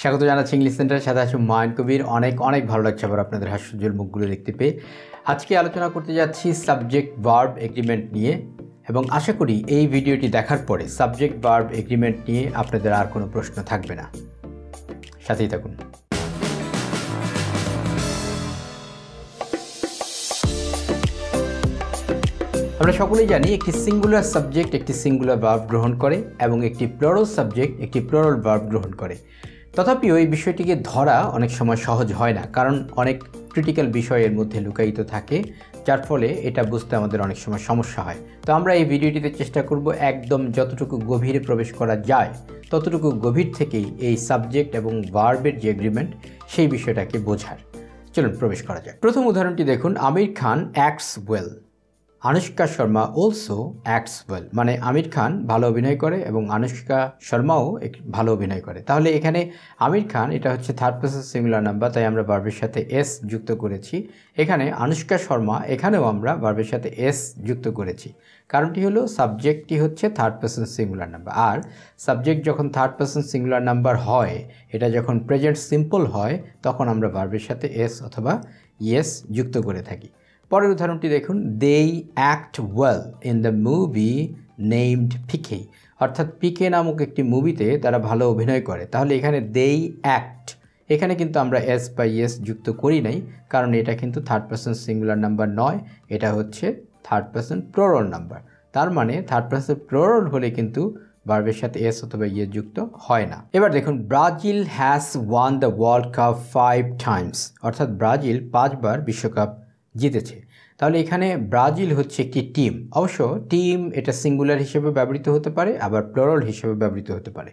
স্বাগত জানাচ্ছি ইংলিশ সেন্টারের সাথে আছে মায়ন কবির অনেক অনেক ভালো লাগছে আবার আপনাদের হাস্যজ্জ্বল মুখগুলো দেখতে পেয়ে আজকে আলোচনা করতে যাচ্ছি সাবজেক্ট বার্ব এগ্রিমেন্ট নিয়ে এবং আশা করি এই ভিডিওটি দেখার পরে সাবজেক্ট বার্ব এগ্রিমেন্ট নিয়ে আপনাদের আর কোনো প্রশ্ন থাকবে না সাথেই থাকুন আমরা সকলেই জানি একটি সিঙ্গুলার সাবজেক্ট একটি সিঙ্গুলার বার্ব গ্রহণ করে এবং একটি প্লোরাল সাবজেক্ট একটি প্লোরাল বার্ব গ্রহণ করে তথাপিও এই বিষয়টিকে ধরা অনেক সময় সহজ হয় না কারণ অনেক ক্রিটিক্যাল বিষয়ের মধ্যে লুকায়িত থাকে যার ফলে এটা বুঝতে আমাদের অনেক সময় সমস্যা হয় তো আমরা এই ভিডিওটিতে চেষ্টা করব একদম যতটুকু গভীরে প্রবেশ করা যায় ততটুকু গভীর থেকেই এই সাবজেক্ট এবং ভার্বের যে এগ্রিমেন্ট সেই বিষয়টাকে বোঝার চলুন প্রবেশ করা যায় প্রথম উদাহরণটি দেখুন Aamir Khan acts well Anushka Sharma also acts well মানে আমির খান ভালো অভিনয় করে এবং আনুষ্কা শর্মাও ভালো অভিনয় করে তাহলে এখানে আমির খান এটা হচ্ছে থার্ড পার্সন সিঙ্গুলার নাম্বার তাই আমরা বার্বের সাথে এস যুক্ত করেছি এখানে আনুষ্কা শর্মা এখানেও আমরা বার্বের সাথে এস যুক্ত করেছি কারণটি হলো সাবজেক্টটি হচ্ছে থার্ড পার্সন সিঙ্গুলার নাম্বার আর সাবজেক্ট যখন থার্ড পার্সন সিঙ্গুলার নাম্বার হয় এটা যখন প্রেজেন্ট সিম্পল হয় তখন আমরা বার্বের সাথে এস অথবা ইয়েস যুক্ত করে থাকি পরের উদাহরণটি দেখুন they act well in the movie named PK অর্থাৎ পিকে নামক একটি মুভিতে তারা ভালো অভিনয় করে তাহলে এখানে দেই অ্যাক্ট এখানে কিন্তু আমরা এস বাই এস যুক্ত করি নাই কারণ এটা কিন্তু থার্ড পার্সন সিঙ্গুলার নাম্বার নয় এটা হচ্ছে থার্ড পার্সন প্রোরল নাম্বার তার মানে থার্ড পার্সন প্রোরল হলে কিন্তু বার্বের সাথে এস অথবা ইয়ে যুক্ত হয় না এবার দেখুন Brazil has won the world cup five times অর্থাৎ ব্রাজিল পাঁচবার বিশ্বকাপ জিতেছে তাহলে এখানে ব্রাজিল হচ্ছে একটি টিম অবশ্য টিম এটা সিঙ্গুলার হিসেবে ব্যবহৃত হতে পারে আবার প্লোরাল হিসেবে ব্যবহৃত হতে পারে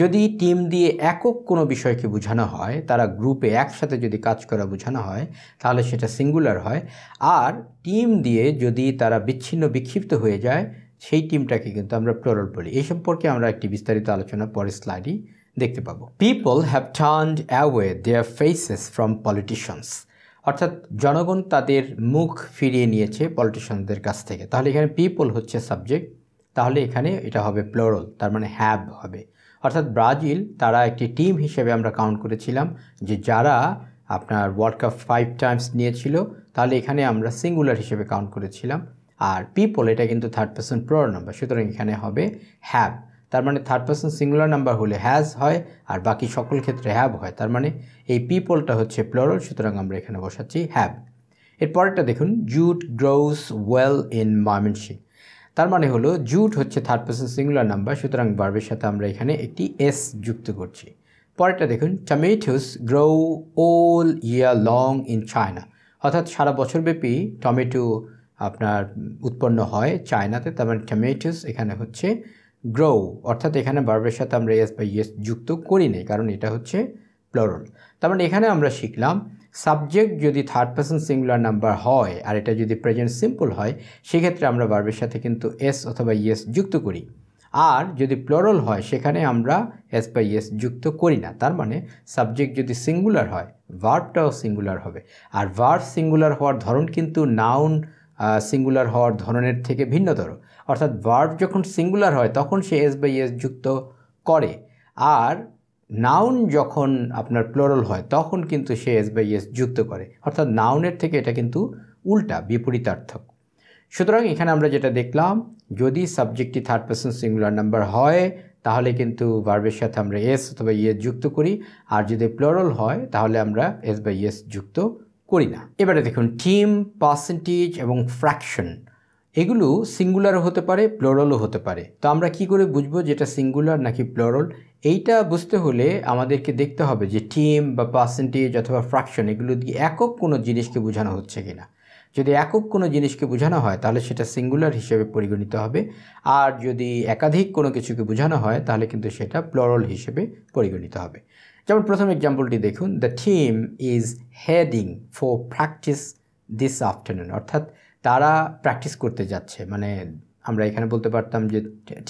যদি টিম দিয়ে একক কোনো বিষয়কে বোঝানো হয় তারা গ্রুপে একসাথে যদি কাজ করা বোঝানো হয় তাহলে সেটা সিঙ্গুলার হয় আর টিম দিয়ে যদি তারা বিচ্ছিন্ন বিক্ষিপ্ত হয়ে যায় সেই টিমটাকে কিন্তু আমরা প্লোরাল বলি এই সম্পর্কে আমরা একটি বিস্তারিত আলোচনা পরের স্লাইডই দেখতে পাবো people have turn away their faces from politicians অর্থাৎ জনগণ তাদের মুখ ফিরিয়ে নিয়েছে পলিটিশিয়ানদের কাছ থেকে তাহলে এখানে পিপল হচ্ছে সাবজেক্ট তাহলে এখানে এটা হবে প্লোরল তার মানে হ্যাব হবে অর্থাৎ ব্রাজিল তারা একটি টিম হিসেবে আমরা কাউন্ট করেছিলাম যে যারা আপনার ওয়ার্ল্ড কাপ ফাইভ টাইমস নিয়েছিল তাহলে এখানে আমরা সিঙ্গুলার হিসেবে কাউন্ট করেছিলাম আর পিপল এটা কিন্তু থার্ড পার্সন প্রোর নাম্বার সুতরাং এখানে হবে হ্যাভ তার মানে থার্ড পার্সন সিঙ্গুলার নাম্বার হলে হ্যাজ হয় আর বাকি সকল ক্ষেত্রে হ্যাভ হয় তার মানে এই পিপলটা হচ্ছে প্লোরাল সুতরাং আমরা এখানে বসাচ্ছি হ্যাভ এরপরেরটা দেখুন jute grows well in Mymensingh তার মানে হলো জুট হচ্ছে থার্ড পার্সন সিঙ্গুলার নাম্বার সুতরাং বার্বের সাথে আমরা এখানে একটি এস যুক্ত করছি পরেরটা দেখুন টমেটোস গ্রো ওল ইয়ার লং ইন চায়না অর্থাৎ সারা বছরব্যাপী টমেটো আপনার উৎপন্ন হয় চায়নাতে তার মানে টমেটোস এখানে হচ্ছে গ্রো অর্থাৎ এখানে বার্বের সাথে আমরা এস বা ইয়েস যুক্ত করি নাই কারণ এটা হচ্ছে প্লোরল তার মানে এখানে আমরা শিখলাম সাবজেক্ট যদি থার্ড পার্সন সিঙ্গুলার নাম্বার হয় আর এটা যদি প্রেজেন্ট সিম্পল হয় সেক্ষেত্রে আমরা বার্বের সাথে কিন্তু এস অথবা ইয়েস যুক্ত করি আর যদি প্লোরল হয় সেখানে আমরা এস বাই এস যুক্ত করি না তার মানে সাবজেক্ট যদি সিঙ্গুলার হয় ভার্বটাও সিঙ্গুলার হবে আর ভার্ব সিঙ্গুলার হওয়ার ধরন কিন্তু নাউন সিঙ্গুলার হওয়ার ধরনের থেকে ভিন্নতর অর্থাৎ ভার্ব যখন সিঙ্গুলার হয় তখন সে এস বাই এস যুক্ত করে আর নাউন যখন আপনার প্লোরাল হয় তখন কিন্তু সে এস বাই এস যুক্ত করে অর্থাৎ নাউনের থেকে এটা কিন্তু উল্টা বিপরীতার্থক সুতরাং এখানে আমরা যেটা দেখলাম যদি সাবজেক্টটি থার্ড পার্সন সিঙ্গুলার নাম্বার হয় তাহলে কিন্তু ভার্বের সাথে আমরা এস অথবা ইয়েস e যুক্ত করি আর যদি প্লোরাল হয় তাহলে আমরা এস বাই এস যুক্ত করি না এবারে দেখুন টিম পার্সেন্টেজ এবং ফ্র্যাকশন এগুলো সিঙ্গুলারও হতে পারে প্লোরলও হতে পারে তো আমরা কি করে বুঝবো যেটা সিঙ্গুলার নাকি প্লোরল এইটা বুঝতে হলে আমাদেরকে দেখতে হবে যে টিম বা পার্সেন্টেজ অথবা ফ্র্যাকশন এগুলো দিয়ে একক কোনো জিনিসকে বোঝানো হচ্ছে কিনা যদি একক কোনো জিনিসকে বোঝানো হয় তাহলে সেটা সিঙ্গুলার হিসেবে পরিগণিত হবে আর যদি একাধিক কোনো কিছুকে বোঝানো হয় তাহলে কিন্তু সেটা প্লোরল হিসেবে পরিগণিত হবে যেমন প্রথম এক্সাম্পলটি দেখুন the team is heading for practice this afternoon অর্থাৎ তারা প্র্যাকটিস করতে যাচ্ছে মানে আমরা এখানে বলতে পারতাম যে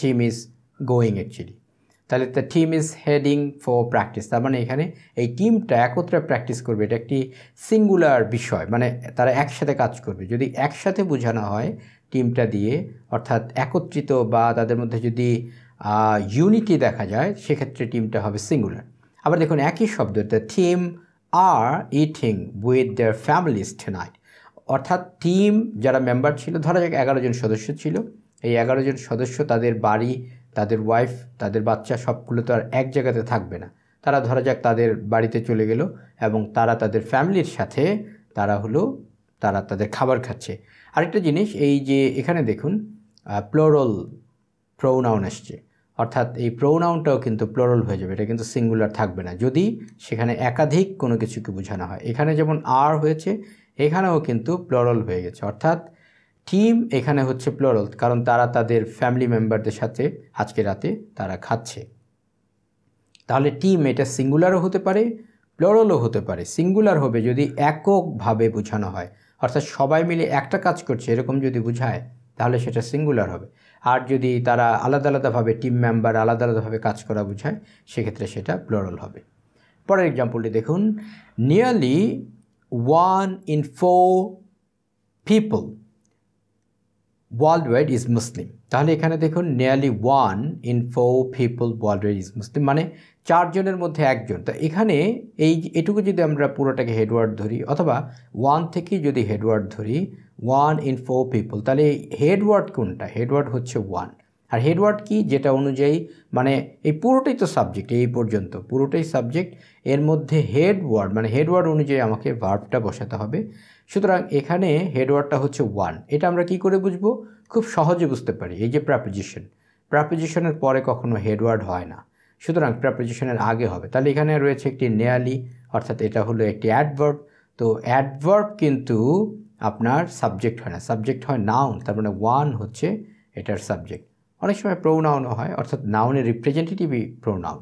টিম ইজ গোয়িং অ্যাকচুয়ালি তাহলে the team is heading for practice তার মানে এখানে এই টিমটা একত্রে প্র্যাকটিস করবে এটা একটি সিঙ্গুলার বিষয় মানে তারা একসাথে কাজ করবে যদি একসাথে বোঝানো হয় টিমটা দিয়ে অর্থাৎ একত্রিত বা তাদের মধ্যে যদি ইউনিটি দেখা যায় সেক্ষেত্রে টিমটা হবে সিঙ্গুলার আবার দেখুন একই শব্দ the team are eating with their families tonight অর্থাৎ টিম যারা মেম্বার ছিল ধরা যাক এগারো জন সদস্য ছিল এই এগারো জন সদস্য তাদের বাড়ি তাদের ওয়াইফ তাদের বাচ্চা সবগুলো তো আর এক জায়গাতে থাকবে না তারা ধরা যাক তাদের বাড়িতে চলে গেল এবং তারা তাদের ফ্যামিলির সাথে তারা হলো তারা তাদের খাবার খাচ্ছে আরেকটা জিনিস এই যে এখানে দেখুন প্লোরল প্রৌনাউন আসছে অর্থাৎ এই প্রৌনাউনটাও কিন্তু প্লোরল হয়ে যাবে এটা কিন্তু সিঙ্গুলার থাকবে না যদি সেখানে একাধিক কোনো কিছুকে বোঝানো হয় এখানে যেমন আর হয়েছে এখানেও কিন্তু প্লোরল হয়ে গেছে অর্থাৎ টিম এখানে হচ্ছে প্লোরল কারণ তারা তাদের ফ্যামিলি মেম্বারদের সাথে আজকে রাতে তারা খাচ্ছে তাহলে টিম এটা সিঙ্গুলারও হতে পারে প্লোরলও হতে পারে সিঙ্গুলার হবে যদি এককভাবে বোঝানো হয় অর্থাৎ সবাই মিলে একটা কাজ করছে এরকম যদি বোঝায় তাহলে সেটা সিঙ্গুলার হবে আর যদি তারা আলাদা আলাদাভাবে টিম মেম্বার আলাদা আলাদাভাবে কাজ করা বোঝায় সেক্ষেত্রে সেটা প্লোরল হবে পরের এক্সাম্পলটি দেখুন nearly one in four people world is Muslim তাহলে এখানে দেখুন nearly one in four people world is Muslim মানে চারজনের মধ্যে একজন তা এখানে এই এটুকু যদি আমরা পুরোটাকে হেডওয়ার্ড ধরি অথবা ওয়ান থেকে যদি হেডওয়ার্ড ধরি ওয়ান ইন ফোর পিপল তাহলে হেডওয়ার্ড কোনটা হেডওয়ার্ড হচ্ছে ওয়ান আর হেডওয়ার্ড কি যেটা অনুযায়ী মানে এই পুরোটাই তো সাবজেক্ট এই পর্যন্ত পুরোটাই সাবজেক্ট এর মধ্যে হেডওয়ার্ড মানে হেডওয়ার্ড অনুযায়ী আমাকে ভার্বটা বসাতে হবে সুতরাং এখানে হেডওয়ার্ডটা হচ্ছে ওয়ান এটা আমরা কি করে বুঝবো খুব সহজে বুঝতে পারি এই যে প্রাপোজিশন প্রাপোজিশনের পরে কখনো হেডওয়ার্ড হয় না সুতরাং প্রাপোজিশনের আগে হবে তাহলে এখানে রয়েছে একটি নেয়ালি অর্থাৎ এটা হলো একটি অ্যাডভার্ব তো অ্যাডভার্ব কিন্তু আপনার সাবজেক্ট হয় না সাবজেক্ট হয় নাউন তার মানে ওয়ান হচ্ছে এটার সাবজেক্ট অনেক সময় প্রোনাউনও হয় অর্থাৎ নাউনের রিপ্রেজেন্টেটিভই প্রোনাউন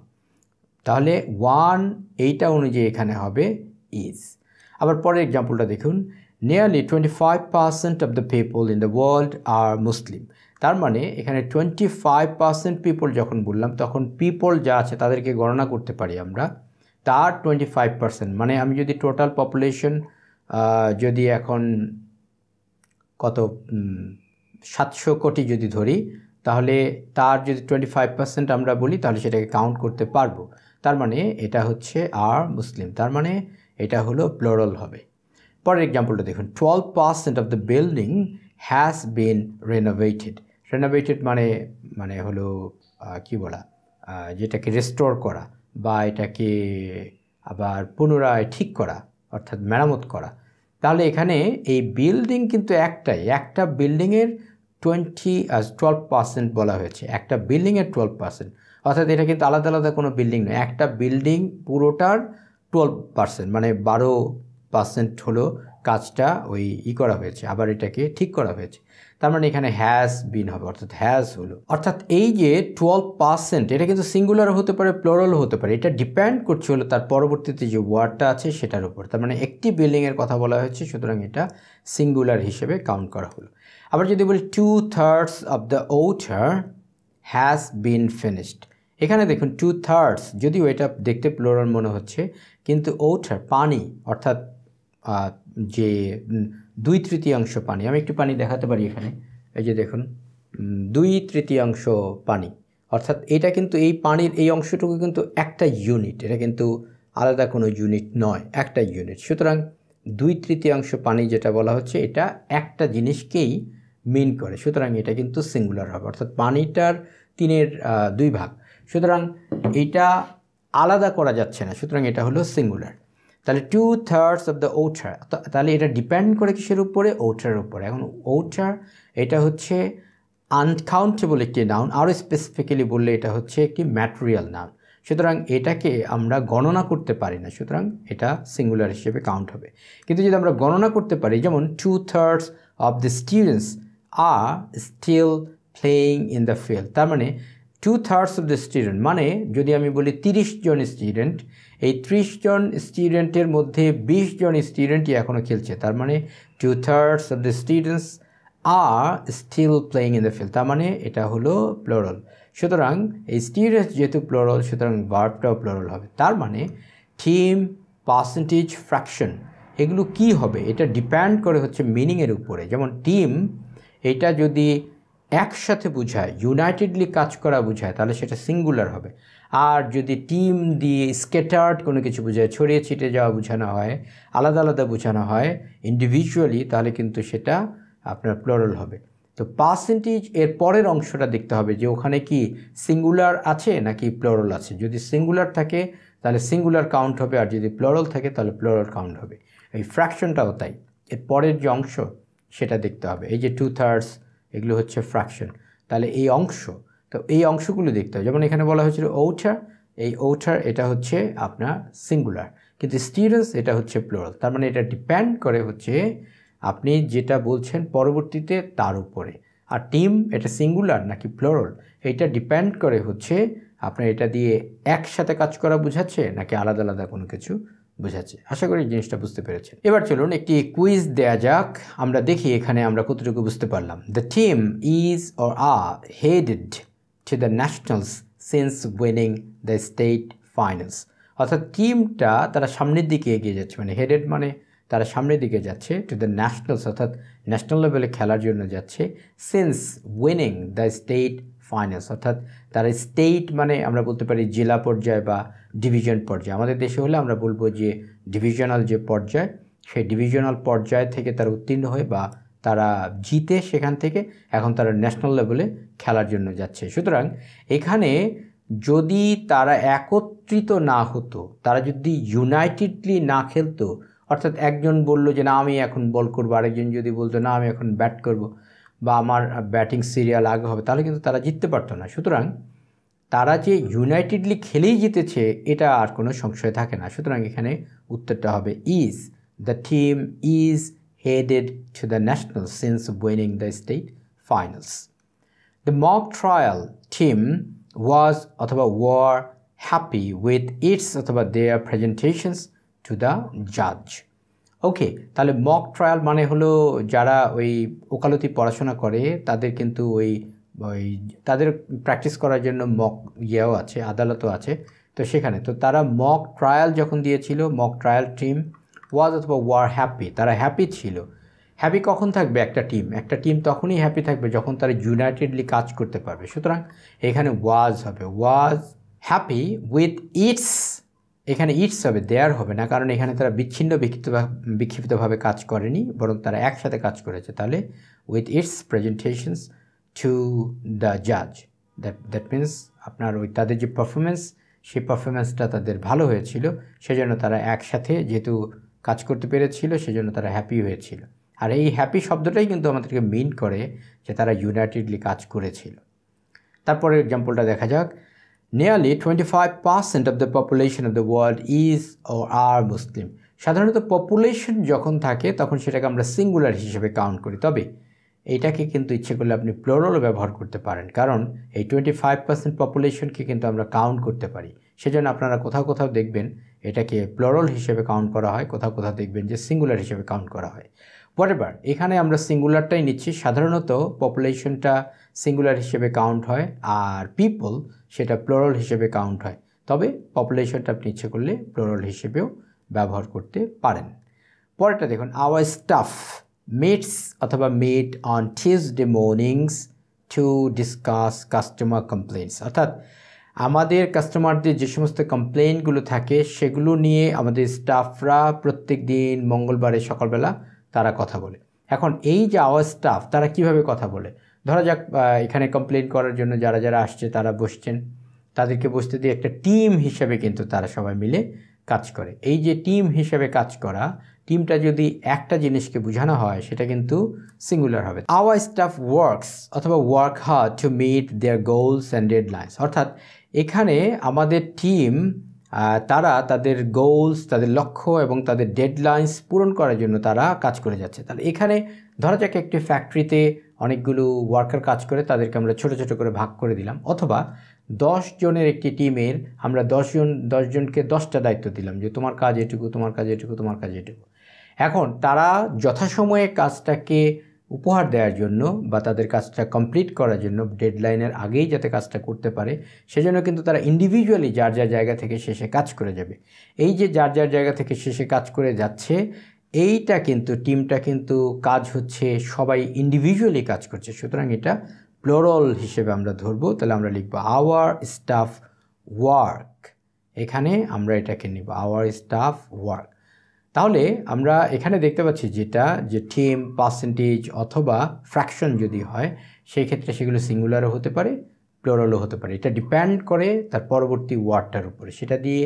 তাহলে ওয়ান এইটা অনুযায়ী এখানে হবে ইজ আবার পরের এক্সাম্পলটা দেখুন nearly twenty five percent of the people in the world are Muslim তার মানে এখানে টোয়েন্টি ফাইভ পার্সেন্ট পিপল যখন বললাম তখন পিপল যা আছে তাদেরকে গণনা করতে পারি আমরা তার টোয়েন্টি ফাইভ পার্সেন্ট মানে আমি যদি টোটাল পপুলেশন যদি এখন কত সাতশো কোটি যদি ধরি তাহলে তার যদি টোয়েন্টি ফাইভ পার্সেন্ট আমরা বলি তাহলে সেটাকে কাউন্ট করতে পারবো তার মানে এটা হচ্ছে আর মুসলিম তার মানে এটা হলো প্লোরল হবে পরের এক্সাম্পলটা দেখুন twelve percent of the building has been renovated renovated মানে মানে হলো কি বলা যেটাকে রেস্টোর করা বা এটাকে আবার পুনরায় ঠিক করা অর্থাৎ মেরামত করা তাহলে এখানে এই বিল্ডিং কিন্তু একটাই একটা বিল্ডিংয়ের টোয়েন্টি টুয়েলভ পার্সেন্ট বলা হয়েছে একটা বিল্ডিংয়ের টুয়েলভ পার্সেন্ট অর্থাৎ এটা কিন্তু আলাদা আলাদা কোনো বিল্ডিং নয় একটা বিল্ডিং পুরোটার টুয়েলভ পার্সেন্ট মানে বারো পার্সেন্ট হলো কাজটা ওই ই করা হয়েছে আবার এটাকে ঠিক করা হয়েছে তার মানে এখানে হ্যাজ বিন হবে অর্থাৎ হ্যাজ হলো অর্থাৎ এই যে টুয়েলভ পার্সেন্ট এটা কিন্তু সিঙ্গুলার হতে পারে প্লোরাল হতে পারে এটা ডিপেন্ড করছে হলো তার পরবর্তীতে যে ওয়ার্ডটা আছে সেটার উপর তার মানে একটি বিল্ডিংয়ের কথা বলা হয়েছে সুতরাং এটা সিঙ্গুলার হিসেবে কাউন্ট করা হলো আবার যদি বলি two thirds of the water has been finished এখানে দেখুন টু থার্ডস যদিও এটা দেখতে প্লোরাল মনে হচ্ছে কিন্তু ওটার পানি অর্থাৎ যে দুই তৃতীয়াংশ পানি আমি একটু পানি দেখাতে পারি এখানে এই যে দেখুন দুই তৃতীয়াংশ পানি অর্থাৎ এটা কিন্তু এই পানির এই অংশটুকু কিন্তু একটা ইউনিট এটা কিন্তু আলাদা কোনো ইউনিট নয় একটা ইউনিট সুতরাং দুই তৃতীয়াংশ পানি যেটা বলা হচ্ছে এটা একটা জিনিসকেই মিন করে সুতরাং এটা কিন্তু সিঙ্গুলার হবে অর্থাৎ পানিটার তিনের দুই ভাগ সুতরাং এটা আলাদা করা যাচ্ছে না সুতরাং এটা হলো সিঙ্গুলার তাহলে টু থার্ডস অফ দ্য ওঠার তাহলে এটা ডিপেন্ড করে কিসের উপরে ওঠার উপরে এখন ওঠার এটা হচ্ছে আনকাউন্টেবল একটি নাউন আরও স্পেসিফিক্যালি বললে এটা হচ্ছে একটি ম্যাটেরিয়াল নাউন সুতরাং এটাকে আমরা গণনা করতে পারি না সুতরাং এটা সিঙ্গুলার হিসেবে কাউন্ট হবে কিন্তু যদি আমরা গণনা করতে পারি যেমন two thirds of the students are still playing in the field তার মানে two thirds of the student মানে যদি আমি বলি তিরিশ জন স্টুডেন্ট এই ত্রিশ জন স্টুডেন্টের মধ্যে বিশ জন স্টুডেন্টই এখনও খেলছে তার মানে two thirds of the students are still playing in the field তার মানে এটা হলো প্লোরল সুতরাং এই স্টুডেন্টস যেহেতু প্লোরল সুতরাং ভার্বটাও প্লোরল হবে তার মানে থিম পার্সেন্টেজ ফ্র্যাকশন এগুলো কি হবে এটা ডিপেন্ড করে হচ্ছে মিনিংয়ের উপরে যেমন টিম এটা যদি একসাথে বোঝায় ইউনাইটেডলি কাজ করা বোঝায় তাহলে সেটা সিঙ্গুলার হবে আর যদি টিম দিয়ে স্কেটার্ড কোনো কিছু বোঝায় ছড়িয়ে ছিটে যাওয়া বোঝানো হয় আলাদা আলাদা বোঝানো হয় ইন্ডিভিজুয়ালি তাহলে কিন্তু সেটা আপনার প্লোরাল হবে তো পার্সেন্টেজ এর পরের অংশটা দেখতে হবে যে ওখানে কি সিঙ্গুলার আছে নাকি প্লোরাল আছে যদি সিঙ্গুলার থাকে তাহলে সিঙ্গুলার কাউন্ট হবে আর যদি প্লোরাল থাকে তাহলে প্লোরাল কাউন্ট হবে এই ফ্র্যাকশনটাও তাই এর পরের যে অংশ সেটা দেখতে হবে এই যে টু থার্ডস এগুলো হচ্ছে ফ্র্যাকশন তাহলে এই অংশ তো এই অংশগুলো দেখতে হবে যেমন এখানে বলা হয়েছিল ওঠার এই ওঠার এটা হচ্ছে আপনার সিঙ্গুলার কিন্তু স্টুডেন্টস এটা হচ্ছে প্লোরাল তার মানে এটা ডিপেন্ড করে হচ্ছে আপনি যেটা বলছেন পরবর্তীতে তার উপরে আর টিম এটা সিঙ্গুলার নাকি প্লোরাল এটা ডিপেন্ড করে হচ্ছে আপনার এটা দিয়ে একসাথে কাজ করা বুঝাচ্ছে নাকি আলাদা আলাদা কোনো কিছু বোঝাচ্ছে আশা করি জিনিসটা বুঝতে পেরেছেন এবার চলুন একটি কুইজ দেয়া যাক আমরা দেখি এখানে আমরা কতটুকু বুঝতে পারলাম the team is or uh headed to the nationals since winning the state finals অর্থাৎ টিমটা তারা সামনের দিকে এগিয়ে যাচ্ছে মানে হেডেড মানে তারা সামনের দিকে যাচ্ছে টু দ্য ন্যাশনালস অর্থাৎ ন্যাশনাল লেভেলে খেলার জন্য যাচ্ছে since winning the state finals অর্থাৎ তারা স্টেট মানে আমরা বলতে পারি জেলা পর্যায়ে বা ডিভিশন পর্যায়ে আমাদের দেশে হলে আমরা বলবো যে ডিভিশনাল যে পর্যায় সেই ডিভিশনাল পর্যায় থেকে তারা উত্তীর্ণ হয়ে বা তারা জিতে সেখান থেকে এখন তারা ন্যাশনাল লেভেলে খেলার জন্য যাচ্ছে সুতরাং এখানে যদি তারা একত্রিত না হতো তারা যদি ইউনাইটেডলি না খেলতো অর্থাৎ একজন বলল যে না আমি এখন বল করবো আরেকজন যদি বলতো না আমি এখন ব্যাট করব বা আমার ব্যাটিং সিরিয়াল আগে হবে তাহলে কিন্তু তারা জিততে পারতো না সুতরাং তারা যে ইউনাইটেডলি খেলেই জিতেছে এটা আর কোনো সংশয় থাকে না সুতরাং এখানে উত্তরটা হবে is the team is headed to the national sense of winning the state finals the mock trial team was অথবা ওয়ার হ্যাপি উইথ ইটস অথবা দেয়ার প্রেজেন্টেশনস টু দ্য জাজ ওকে তাহলে মক ট্রায়াল মানে হলো যারা ওই ওকালতি পড়াশোনা করে তাদের কিন্তু ওই ওই তাদের প্র্যাকটিস করার জন্য মক ইয়েও আছে আদালতও আছে তো সেখানে তো তারা মক ট্রায়াল যখন দিয়েছিল মক ট্রায়াল টিম ওয়াজ অথবা ওয়ার হ্যাপি তারা হ্যাপি ছিল হ্যাপি কখন থাকবে একটা টিম একটা টিম তখনই হ্যাপি থাকবে যখন তারা ইউনাইটেডলি কাজ করতে পারবে সুতরাং এখানে ওয়াজ হবে ওয়াজ হ্যাপি উইথ ইটস এখানে ইটস হবে দেয়ার হবে না কারণ এখানে তারা বিচ্ছিন্ন বিক্ষিপ্ত বিক্ষিপ্তভাবে কাজ করেনি বরং তারা একসাথে কাজ করেছে তাহলে with its presentations to the জাজ দ্যাট দ্যাট মিন্স আপনার ওই তাদের যে পারফরমেন্স সেই পারফরমেন্সটা তাদের ভালো হয়েছিল সেজন্য তারা একসাথে যেহেতু কাজ করতে পেরেছিল সেজন্য তারা হ্যাপি হয়েছিল আর এই হ্যাপি শব্দটাই কিন্তু আমাদেরকে মিন করে যে তারা ইউনাইটেডলি কাজ করেছিল তারপরে এক্সাম্পলটা দেখা যাক nearly twenty five percent of the population of the world is or are Muslim সাধারণত পপুলেশন যখন থাকে তখন সেটাকে আমরা সিঙ্গুলার হিসেবে কাউন্ট করি তবে এটাকে কিন্তু ইচ্ছে করলে আপনি প্লোরালও ব্যবহার করতে পারেন কারণ এই টোয়েন্টি ফাইভ পার্সেন্ট পপুলেশনকে কিন্তু আমরা কাউন্ট করতে পারি সেজন্য আপনারা কোথাও কোথাও দেখবেন এটাকে প্লোরাল হিসেবে কাউন্ট করা হয় কোথাও কোথাও দেখবেন যে সিঙ্গুলার হিসেবে কাউন্ট করা হয় হোয়াট এখানে আমরা সিঙ্গুলারটাই নিচ্ছি সাধারণত পপুলেশনটা সিঙ্গুলার হিসেবে কাউন্ট হয় আর পিপল সেটা প্লোরাল হিসেবে কাউন্ট হয় তবে পপুলেশনটা আপনি ইচ্ছে করলে প্লোরাল হিসেবেও ব্যবহার করতে পারেন পরেরটা দেখুন আওয়ার স্টাফ meets অথবা meet on Tuesday mornings to discuss customer complaints অর্থাৎ আমাদের কাস্টমারদের যে সমস্ত কমপ্লেনগুলো থাকে সেগুলো নিয়ে আমাদের স্টাফরা প্রত্যেক দিন মঙ্গলবারে সকালবেলা তারা কথা বলে এখন এই যে আওয়ার স্টাফ তারা কিভাবে কথা বলে ধরা যাক এখানে কমপ্লেন করার জন্য যারা যারা আসছে তারা বসছেন তাদেরকে বসতে দিয়ে একটা টিম হিসাবে কিন্তু তারা সবাই মিলে কাজ করে এই যে টিম হিসাবে কাজ করা টিমটা যদি একটা জিনিসকে বোঝানো হয় সেটা কিন্তু সিঙ্গুলার হবে আওয়ার স্টাফ ওয়ার্কস অথবা work hard to meet their goals and deadlines অর্থাৎ এখানে আমাদের টিম তারা তাদের গোলস তাদের লক্ষ্য এবং তাদের ডেড লাইন্স পূরণ করার জন্য তারা কাজ করে যাচ্ছে তাহলে এখানে ধরা যাক একটি ফ্যাক্টরিতে অনেকগুলো ওয়ার্কার কাজ করে তাদেরকে আমরা ছোট ছোট করে ভাগ করে দিলাম অথবা দশ জনের একটি টিমের আমরা দশজন দশজনকে দশটা দায়িত্ব দিলাম যে তোমার কাজ এটুকু তোমার কাজ এটুকু তোমার কাজ এটুকু এখন তারা যথাসময়ে কাজটাকে উপহার দেওয়ার জন্য বা তাদের কাজটা কমপ্লিট করার জন্য ডেডলাইনের আগেই যাতে কাজটা করতে পারে সেজন্য কিন্তু তারা ইন্ডিভিজুয়ালি যার যার জায়গা থেকে শেষে কাজ করে যাবে এই যে যার যার জায়গা থেকে শেষে কাজ করে যাচ্ছে এইটা কিন্তু টিমটা কিন্তু কাজ হচ্ছে সবাই ইন্ডিভিজুয়ালি কাজ করছে সুতরাং এটা প্লোরল হিসেবে আমরা ধরবো তাহলে আমরা লিখব আওয়ার স্টাফ ওয়ার্ক এখানে আমরা এটাকে নিব আওয়ার স্টাফ ওয়ার্ক তাহলে আমরা এখানে দেখতে পাচ্ছি যেটা যে টিম পার্সেন্টেজ অথবা ফ্র্যাকশন যদি হয় সেই ক্ষেত্রে সেগুলো সিঙ্গুলারও হতে পারে প্লোরালও হতে পারে এটা ডিপেন্ড করে তার পরবর্তী ওয়ার্ডটার উপরে সেটা দিয়ে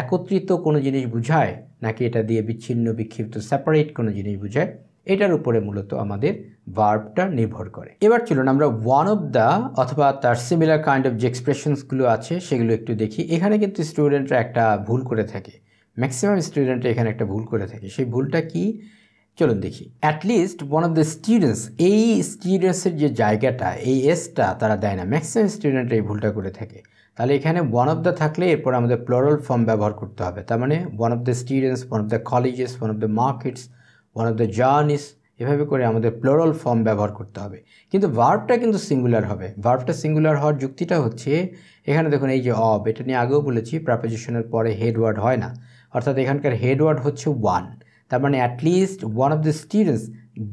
একত্রিত কোনো জিনিস বুঝায় নাকি এটা দিয়ে বিচ্ছিন্ন বিক্ষিপ্ত সেপারেট কোনো জিনিস বুঝায় এটার উপরে মূলত আমাদের ভার্বটা নির্ভর করে এবার চলুন আমরা ওয়ান অফ দ্য অথবা তার সিমিলার কাইন্ড অফ যে এক্সপ্রেশনসগুলো আছে সেগুলো একটু দেখি এখানে কিন্তু স্টুডেন্টরা একটা ভুল করে থাকে ম্যাক্সিমাম স্টুডেন্ট এখানে একটা ভুল করে থাকে সেই ভুলটা কি চলুন দেখি at least one of the students এই স্টুডেন্টসের যে জায়গাটা এই এসটা তারা দেয় না ম্যাক্সিমাম স্টুডেন্ট এই ভুলটা করে থাকে তাহলে এখানে ওয়ান অফ দ্য থাকলে এরপর আমাদের প্লোরাল ফর্ম ব্যবহার করতে হবে তার মানে one of the students one of the colleges one of the markets one of the journeys এভাবে করে আমাদের প্লোরাল ফর্ম ব্যবহার করতে হবে কিন্তু ভার্বটা কিন্তু সিঙ্গুলার হবে ভার্বটা সিঙ্গুলার হওয়ার যুক্তিটা হচ্ছে এখানে দেখুন এই যে অব এটা নিয়ে আগেও বলেছি প্রাপোজিশনের পরে হেডওয়ার্ড হয় না অর্থাৎ এখানকার হেডওয়ার্ড হচ্ছে ওয়ান তার মানে at least one of the students